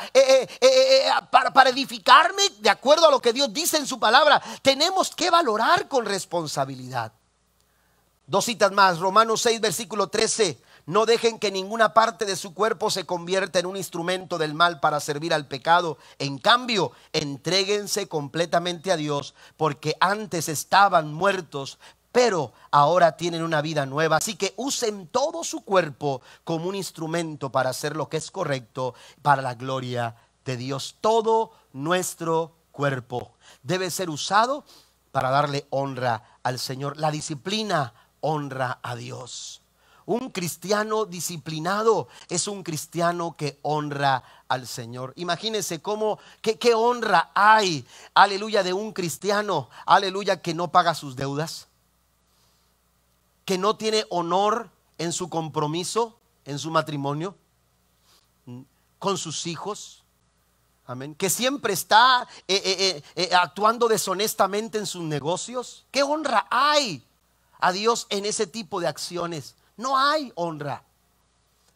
para, para edificarme de acuerdo a lo que Dios dice en su palabra? Tenemos que valorar con responsabilidad. Dos citas más, Romanos 6, versículo 13 no dejen que ninguna parte de su cuerpo se convierta en un instrumento del mal para servir al pecado. En cambio, entréguense completamente a Dios, porque antes estaban muertos, pero ahora tienen una vida nueva. Así que usen todo su cuerpo como un instrumento para hacer lo que es correcto para la gloria de Dios. Todo nuestro cuerpo debe ser usado para darle honra al Señor. La disciplina honra a Dios. Un cristiano disciplinado es un cristiano que honra al Señor. Imagínense cómo, qué, honra hay, aleluya, de un cristiano, aleluya, que no paga sus deudas, que no tiene honor en su compromiso, en su matrimonio, mm, con sus hijos. Amén. Que siempre está eh, eh, eh, actuando deshonestamente en sus negocios. ¿Qué honra hay a Dios en ese tipo de acciones? No hay honra.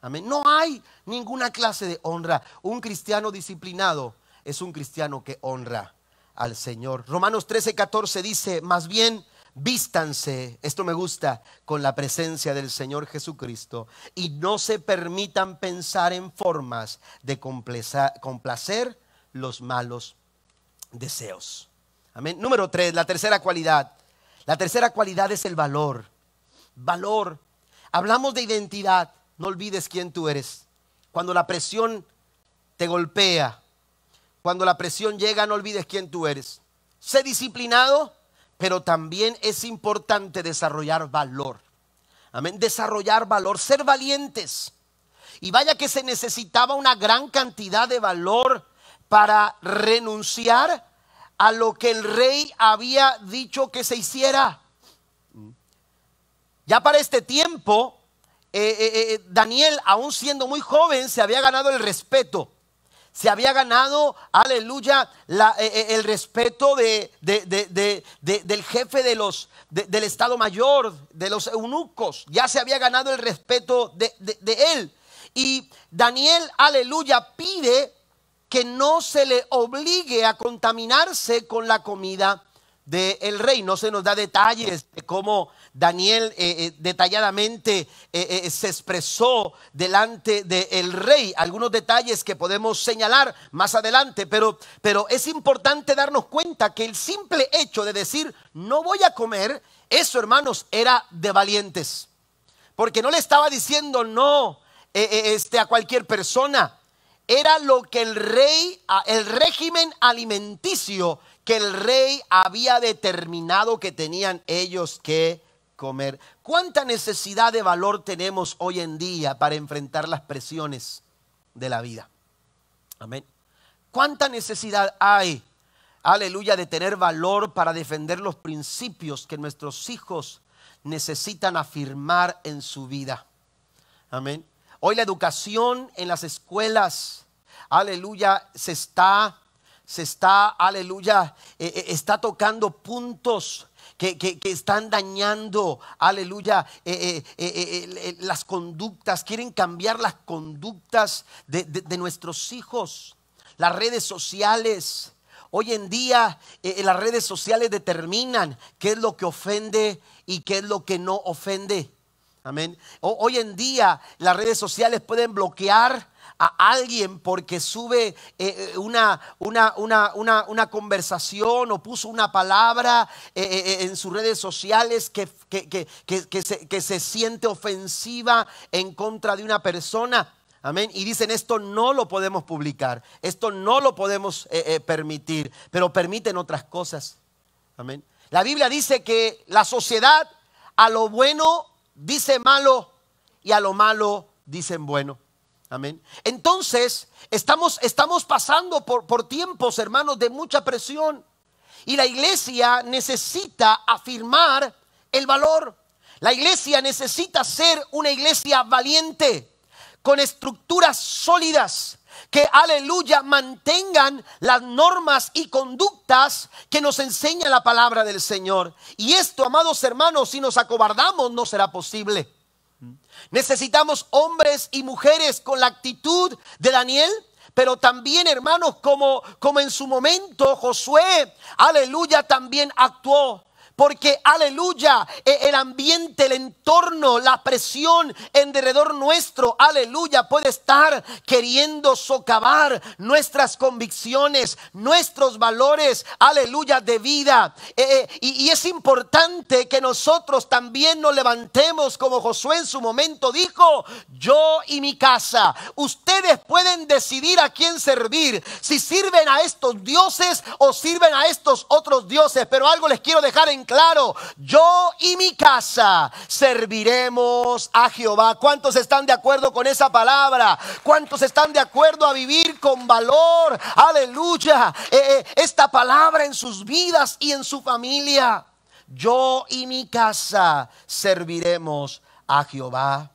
Amén. No hay ninguna clase de honra. Un cristiano disciplinado es un cristiano que honra al Señor. Romanos 13, 14 dice, más bien vístanse, esto me gusta, con la presencia del Señor Jesucristo y no se permitan pensar en formas de complacer los malos deseos. Amén. Número tres, la tercera cualidad. La tercera cualidad es el valor. Valor Hablamos de identidad, no olvides quién tú eres. Cuando la presión te golpea, cuando la presión llega, no olvides quién tú eres. Sé disciplinado, pero también es importante desarrollar valor. Amén, desarrollar valor, ser valientes. Y vaya que se necesitaba una gran cantidad de valor para renunciar a lo que el rey había dicho que se hiciera. Ya para este tiempo, eh, eh, eh, Daniel, aún siendo muy joven, se había ganado el respeto. Se había ganado, aleluya, el respeto del jefe de los, del Estado Mayor, de los eunucos. Ya se había ganado el respeto de, él. Y Daniel, aleluya, pide que no se le obligue a contaminarse con la comida del rey. No se nos da detalles de cómo Daniel eh, eh, detalladamente eh, se expresó delante del el rey. Algunos detalles que podemos señalar más adelante, pero, pero es importante darnos cuenta que el simple hecho de decir no voy a comer, eso hermanos era de valientes. Porque no le estaba diciendo no este, a cualquier persona. Era lo que el rey, el régimen alimenticio que el rey había determinado que tenían ellos que comer. ¿Cuánta necesidad de valor tenemos hoy en día para enfrentar las presiones de la vida? Amén. ¿Cuánta necesidad hay, aleluya, de tener valor para defender los principios que nuestros hijos necesitan afirmar en su vida? Amén. Hoy la educación en las escuelas, aleluya, se está se está, aleluya, eh, eh, está tocando puntos. Que, están dañando, aleluya, eh, las conductas, quieren cambiar las conductas de, nuestros hijos, las redes sociales, Hoy en día las redes sociales determinan qué es lo que ofende y qué es lo que no ofende. Amén. hoy en día las redes sociales pueden bloquear a alguien porque sube eh, eh, una, una, conversación o puso una palabra eh, en sus redes sociales que, que, se, siente ofensiva en contra de una persona. Amén. Y dicen, esto no lo podemos publicar, esto no lo podemos permitir, pero permiten otras cosas. Amén. La Biblia dice que la sociedad a lo bueno dice malo y a lo malo dicen bueno. Amén. Entonces, estamos, estamos pasando por, por tiempos, hermanos, de mucha presión. Y la iglesia necesita afirmar el valor. La iglesia necesita ser una iglesia valiente, con estructuras sólidas, que, aleluya, mantengan las normas y conductas que nos enseña la palabra del Señor. Y esto, amados hermanos, si nos acobardamos, no será posible. Necesitamos hombres y mujeres con la actitud de Daniel, pero también hermanos como, como en su momento Josué, aleluya, también actuó. Porque, aleluya, e, el ambiente, el entorno, la presión en derredor nuestro, aleluya, puede estar queriendo socavar nuestras convicciones, nuestros valores, aleluya, de vida. E, e, y es importante que nosotros también nos levantemos como Josué en su momento dijo, yo y mi casa, ustedes pueden decidir a quién servir, si sirven a estos dioses o sirven a estos otros dioses. Pero algo les quiero dejar en claro, yo y mi casa serviremos a Jehová. ¿Cuántos están de acuerdo con esa palabra? ¿Cuántos están de acuerdo a vivir con valor? Aleluya. Eh, eh, esta palabra en sus vidas y en su familia. Yo y mi casa serviremos a Jehová.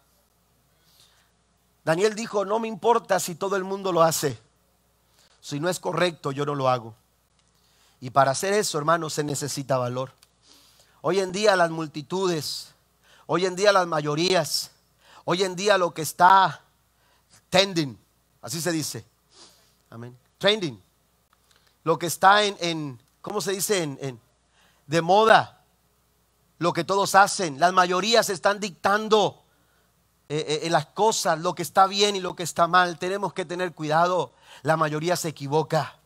Daniel dijo, no me importa si todo el mundo lo hace. Si no es correcto, yo no lo hago. Y para hacer eso, hermano, se necesita valor. Hoy en día las multitudes, hoy en día las mayorías, hoy en día lo que está trending, así se dice. Trending. Lo que está en, ¿cómo se dice? En, de moda. Lo que todos hacen. Las mayorías están dictando eh, eh, eh, las cosas, lo que está bien y lo que está mal. Tenemos que tener cuidado. La mayoría se equivoca.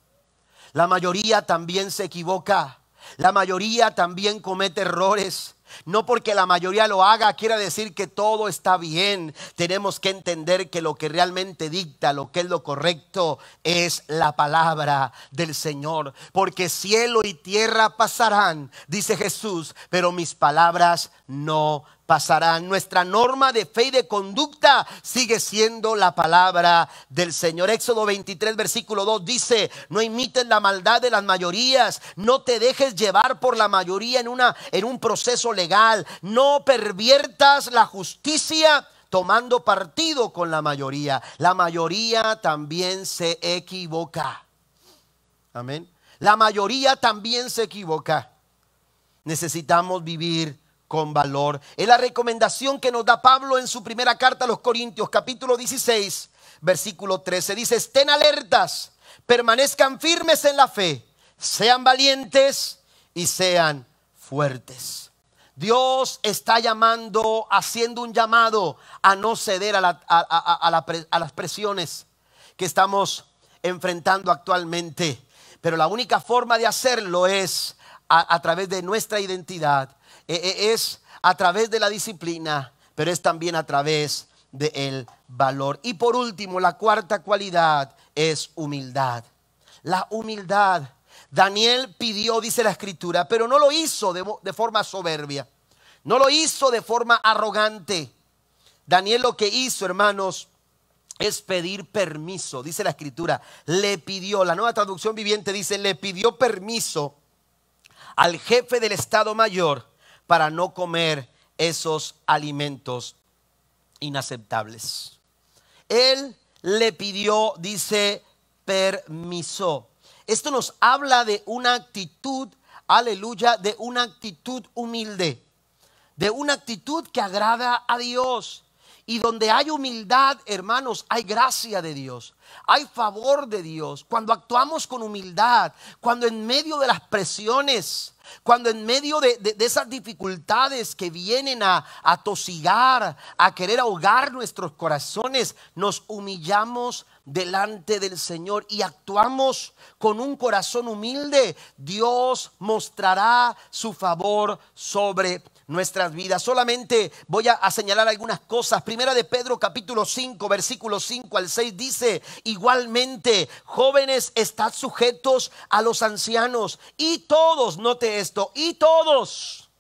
La mayoría también se equivoca. La mayoría también comete errores. No porque la mayoría lo haga quiera decir que todo está bien. Tenemos que entender que lo que realmente dicta, lo que es lo correcto, es la palabra del Señor. Porque cielo y tierra pasarán, dice Jesús, pero mis palabras no pasarán. Nuestra norma de fe y de conducta sigue siendo la palabra del Señor. Éxodo 23, versículo 2 dice, no imites la maldad de las mayorías, no te dejes llevar por la mayoría en, una, en un proceso legal, no perviertas la justicia tomando partido con la mayoría. La mayoría también se equivoca. Amén. La mayoría también se equivoca. Necesitamos vivir con valor. Es la recomendación que nos da Pablo en su primera carta a los Corintios, capítulo 16, versículo 13. Dice, estén alertas, permanezcan firmes en la fe, sean valientes y sean fuertes. Dios está llamando, haciendo un llamado a no ceder a, a las presiones que estamos enfrentando actualmente. Pero la única forma de hacerlo es a través de nuestra identidad eh, eh, es a través de la disciplina, pero es también a través del valor. Y por último, la cuarta cualidad es humildad. La humildad. Daniel pidió, dice la escritura, pero no lo hizo de forma soberbia. No lo hizo de forma arrogante. Daniel lo que hizo, hermanos, es pedir permiso, dice la escritura. Le pidió, la nueva traducción viviente dice, le pidió permiso al jefe del Estado Mayor para no comer esos alimentos inaceptables. Él le pidió, dice, permiso. Esto nos habla de una actitud, aleluya, de una actitud humilde, de una actitud que agrada a Dios. Y donde hay humildad, hermanos, hay gracia de Dios, hay favor de Dios. Cuando actuamos con humildad, cuando en medio de las presiones, cuando en medio de, esas dificultades que vienen a, a tosigar, a querer ahogar nuestros corazones, nos humillamos delante del Señor y actuamos con un corazón humilde, Dios mostrará su favor sobre nosotros nuestras vidas. Solamente voy a, señalar algunas cosas. Primera de Pedro capítulo 5, versículo 5 al 6 dice, igualmente, jóvenes, estad sujetos a los ancianos y todos, note esto, y todos.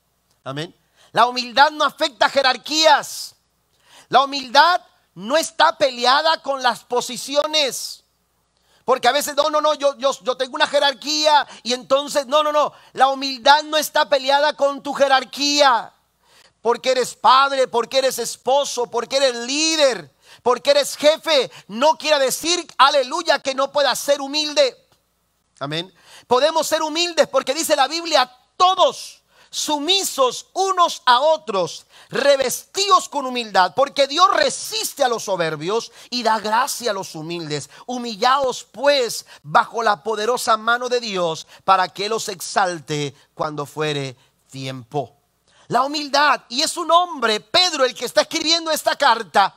Amén. La humildad no afecta jerarquías. La humildad no está peleada con las posiciones. Porque a veces, no, no, no, yo, yo, yo tengo una jerarquía y entonces, no, no, no, la humildad no está peleada con tu jerarquía. Porque eres padre, porque eres esposo, porque eres líder, porque eres jefe. No quiere decir, aleluya, que no puedas ser humilde. Amén. Podemos ser humildes porque dice la Biblia, todos sumisos unos a otros, revestidos con humildad, porque Dios resiste a los soberbios y da gracia a los humildes. Humillados pues bajo la poderosa mano de Dios para que los exalte cuando fuere tiempo. La humildad, y es un hombre, Pedro, el que está escribiendo esta carta,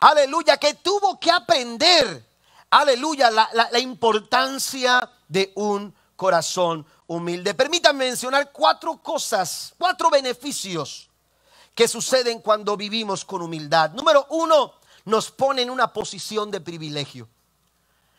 aleluya, que tuvo que aprender, aleluya, la, la importancia de un corazón humilde. Permítanme mencionar cuatro cosas, cuatro beneficios que suceden cuando vivimos con humildad. Número uno, nos pone en una posición de privilegio.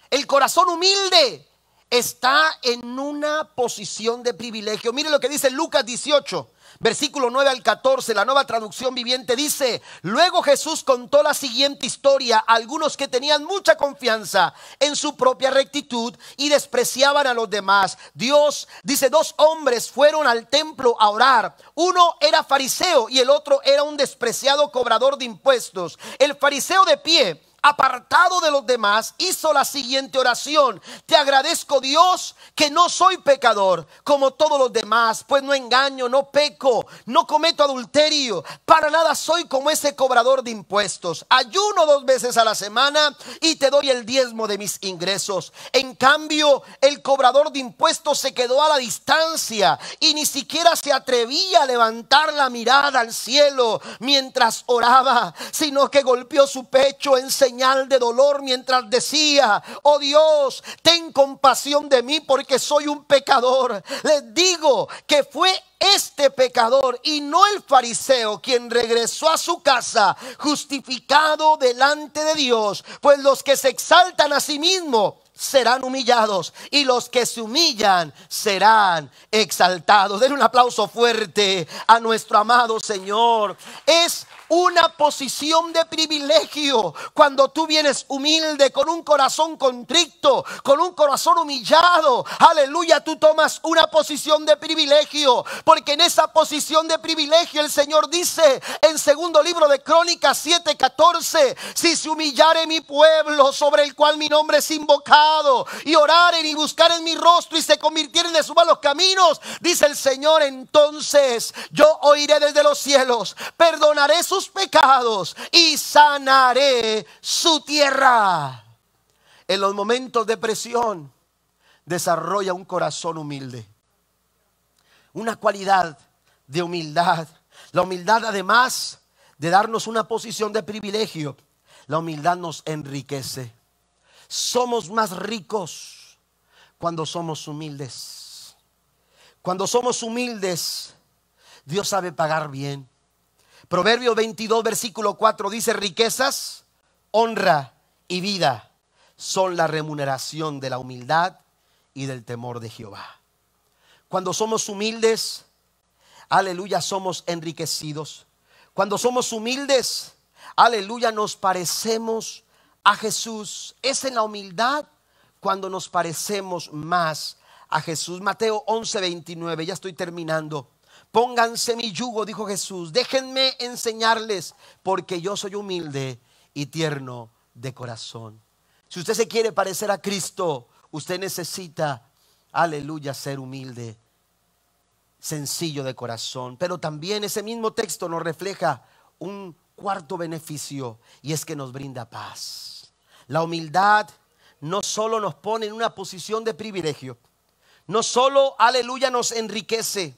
El corazón humilde está en una posición de privilegio. Mire lo que dice Lucas 18, versículo 9 al 14, la nueva traducción viviente dice, luego Jesús contó la siguiente historia a algunos que tenían mucha confianza en su propia rectitud y despreciaban a los demás. Dios dice, dos hombres fueron al templo a orar. Uno era fariseo y el otro era un despreciado cobrador de impuestos. El fariseo de pie apartado de los demás, hizo la siguiente oración. Te agradezco Dios que no soy pecador como todos los demás, pues no engaño, no peco, no cometo adulterio, para nada soy como ese cobrador de impuestos. Ayuno dos veces a la semana y te doy el diezmo de mis ingresos. En cambio, el cobrador de impuestos se quedó a la distancia y ni siquiera se atrevía a levantar la mirada al cielo mientras oraba, sino que golpeó su pecho enseguida señal de dolor mientras decía, oh Dios, ten compasión de mí porque soy un pecador. Les digo que fue este pecador y no el fariseo quien regresó a su casa justificado delante de Dios, pues los que se exaltan a sí mismos serán humillados y los que se humillan serán exaltados. Den un aplauso fuerte a nuestro amado Señor. Es una posición de privilegio cuando tú vienes humilde, con un corazón contrito, con un corazón humillado. Aleluya, tú tomas una posición de privilegio, porque en esa posición de privilegio el Señor dice en segundo libro de Crónicas 7:14, si se humillare mi pueblo sobre el cual mi nombre es invocado, y oraren y buscaren mi rostro y se convirtieren de sus malos caminos, dice el Señor, entonces yo oiré desde los cielos, perdonaré sus pecados y sanaré su tierra. En los momentos de presión, desarrolla un corazón humilde. Una cualidad de humildad. La humildad además de darnos una posición de privilegio, la humildad nos enriquece. Somos más ricos cuando somos humildes. Cuando somos humildes, Dios sabe pagar bien. Proverbio 22, versículo 4 dice, riquezas, honra y vida son la remuneración de la humildad y del temor de Jehová. Cuando somos humildes, aleluya, somos enriquecidos. Cuando somos humildes, aleluya, nos parecemos a Jesús. Es en la humildad cuando nos parecemos más a Jesús. Mateo 11, 29, ya estoy terminando. Pónganse mi yugo, dijo Jesús. Déjenme enseñarles, porque yo soy humilde y tierno de corazón. Si usted se quiere parecer a Cristo, usted necesita, aleluya, ser humilde, sencillo de corazón. Pero también ese mismo texto nos refleja un cuarto beneficio y es que nos brinda paz. La humildad no solo nos pone en una posición de privilegio, no solo, aleluya, nos enriquece,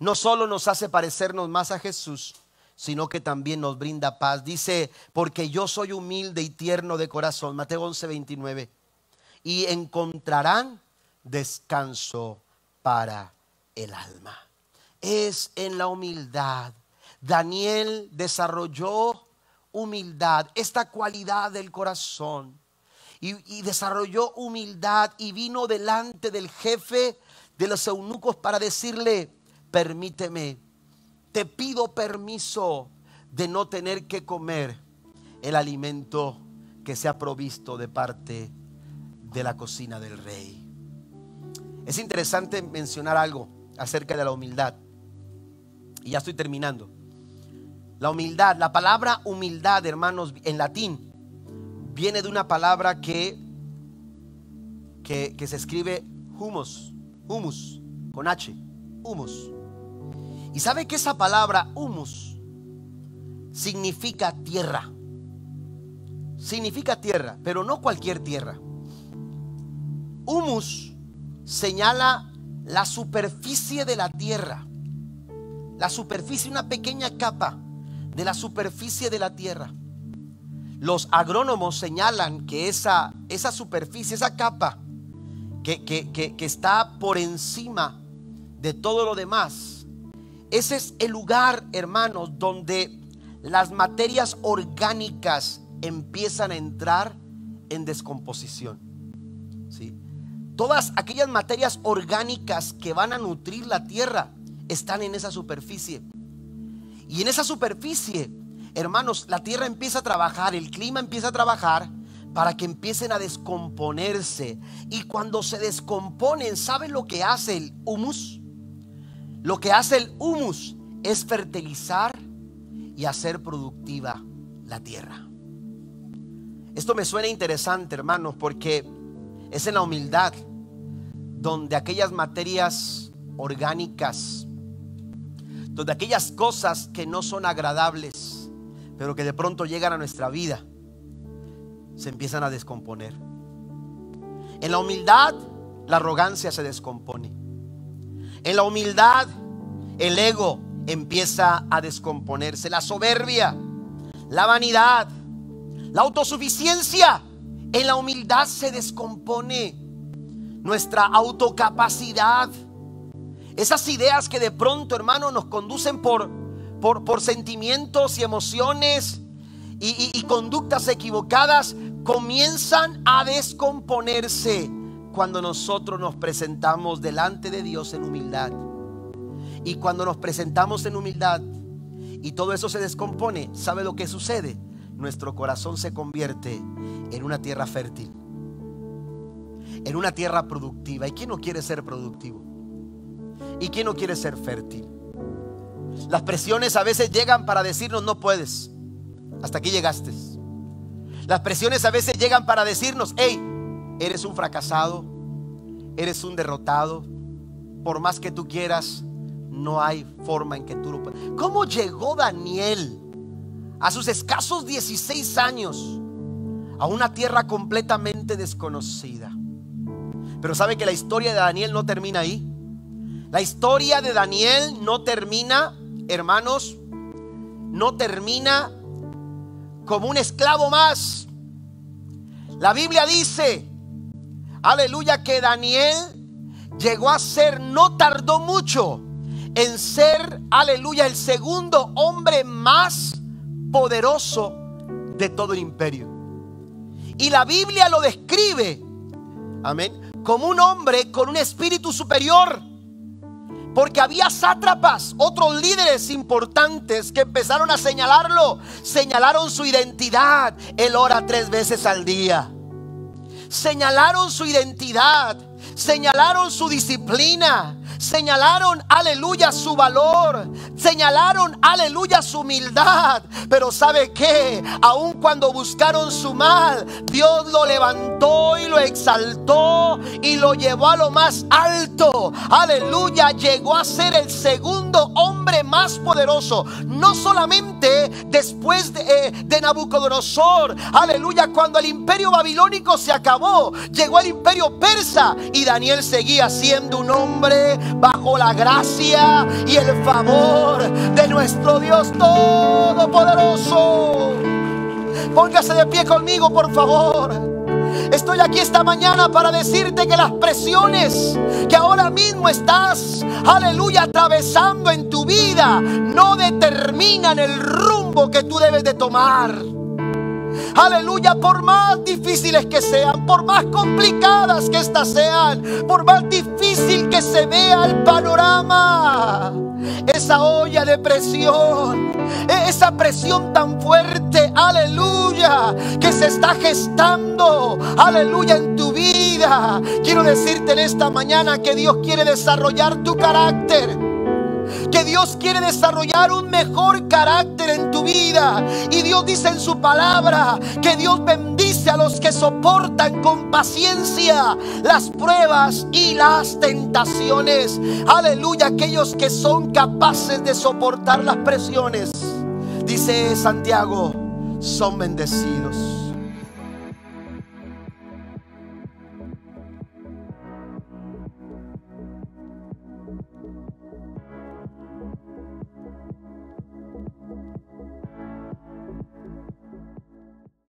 no solo nos hace parecernos más a Jesús, sino que también nos brinda paz. Dice, porque yo soy humilde y tierno de corazón, Mateo 11, 29, y encontrarán descanso para el alma. Es en la humildad. Daniel desarrolló humildad, esta cualidad del corazón, y, y desarrolló humildad y vino delante del jefe de los eunucos para decirle, permíteme, te pido permiso de no tener que comer el alimento que se ha provisto de parte de la cocina del rey. Es interesante mencionar algo acerca de la humildad. Y ya estoy terminando. La humildad, la palabra humildad, hermanos, en latín, viene de una palabra que, que, que se escribe humus, humus, con H, humus. Y sabe que esa palabra humus significa tierra. Significa tierra, pero no cualquier tierra. Humus señala la superficie de la tierra. La superficie, una pequeña capa de la superficie de la tierra. Los agrónomos señalan que esa, esa superficie, esa capa que, que, que, que está por encima de todo lo demás, ese es el lugar, hermanos, donde las materias orgánicas empiezan a entrar en descomposición. ¿sí? Todas aquellas materias orgánicas que van a nutrir la tierra están en esa superficie. Y en esa superficie, hermanos, la tierra empieza a trabajar, el clima empieza a trabajar para que empiecen a descomponerse. Y cuando se descomponen, ¿saben lo que hace el humus? Lo que hace el humus es fertilizar y hacer productiva la tierra. Esto me suena interesante, hermanos, porque es en la humildad donde aquellas materias orgánicas, donde aquellas cosas que no son agradables, pero que de pronto llegan a nuestra vida, se empiezan a descomponer. En la humildad, la arrogancia se descompone. En la humildad, el ego empieza a descomponerse, la soberbia, la vanidad, la autosuficiencia, en la humildad se descompone nuestra autocapacidad. Esas ideas que de pronto, hermano, nos conducen por, por, por sentimientos y emociones y conductas equivocadas, comienzan a descomponerse cuando nosotros nos presentamos delante de Dios en humildad. Y cuando nos presentamos en humildad y todo eso se descompone, ¿sabe lo que sucede? Nuestro corazón se convierte en una tierra fértil, en una tierra productiva. ¿Y quién no quiere ser productivo? ¿Y quién no quiere ser fértil? Las presiones a veces llegan para decirnos no puedes, hasta aquí llegaste. Las presiones a veces llegan para decirnos, hey, Eres un fracasado, eres un derrotado. Por más que tú quieras, no hay forma en que tú lo puedas. ¿Cómo llegó Daniel a sus escasos 16 años a una tierra completamente desconocida? Pero sabe que la historia de Daniel no termina ahí. La historia de Daniel no termina, hermanos, no termina como un esclavo más. La Biblia dice Aleluya que Daniel llegó a ser, no tardó mucho en ser, aleluya, el segundo hombre más poderoso de todo el imperio. Y la Biblia lo describe, amén, como un hombre con un espíritu superior. Porque había sátrapas, otros líderes importantes que empezaron a señalarlo. Señalaron su identidad. Él ora tres veces al día señalaron su identidad, señalaron su disciplina, señalaron, aleluya, su valor, señalaron, aleluya, su humildad. Pero sabe que, aun cuando buscaron su mal, Dios lo levantó y lo exaltó y lo llevó a lo más alto. Aleluya, llegó a ser el segundo hombre más poderoso, no solamente después de, eh, de Nabucodonosor, aleluya, cuando el imperio babilónico se acabó, llegó el imperio persa y Daniel seguía siendo un hombre bajo la gracia y el favor de nuestro Dios Todopoderoso. Póngase de pie conmigo, por favor. Estoy aquí esta mañana para decirte que las presiones que ahora mismo estás, aleluya, atravesando en tu vida, no determinan el rumbo que tú debes de tomar. Aleluya, por más difíciles que sean, por más complicadas que éstas sean, por más difícil que se vea el panorama, esa olla de presión, e-, esa presión tan fuerte, aleluya, que se está gestando, aleluya, en tu vida. Quiero decirte en esta mañana que Dios quiere desarrollar tu carácter que Dios quiere desarrollar un mejor carácter en tu vida. Y Dios dice en su palabra que Dios bendice a los que soportan con paciencia las pruebas y las tentaciones. Aleluya, aquellos que son capaces de soportar las presiones. Dice Santiago, son bendecidos.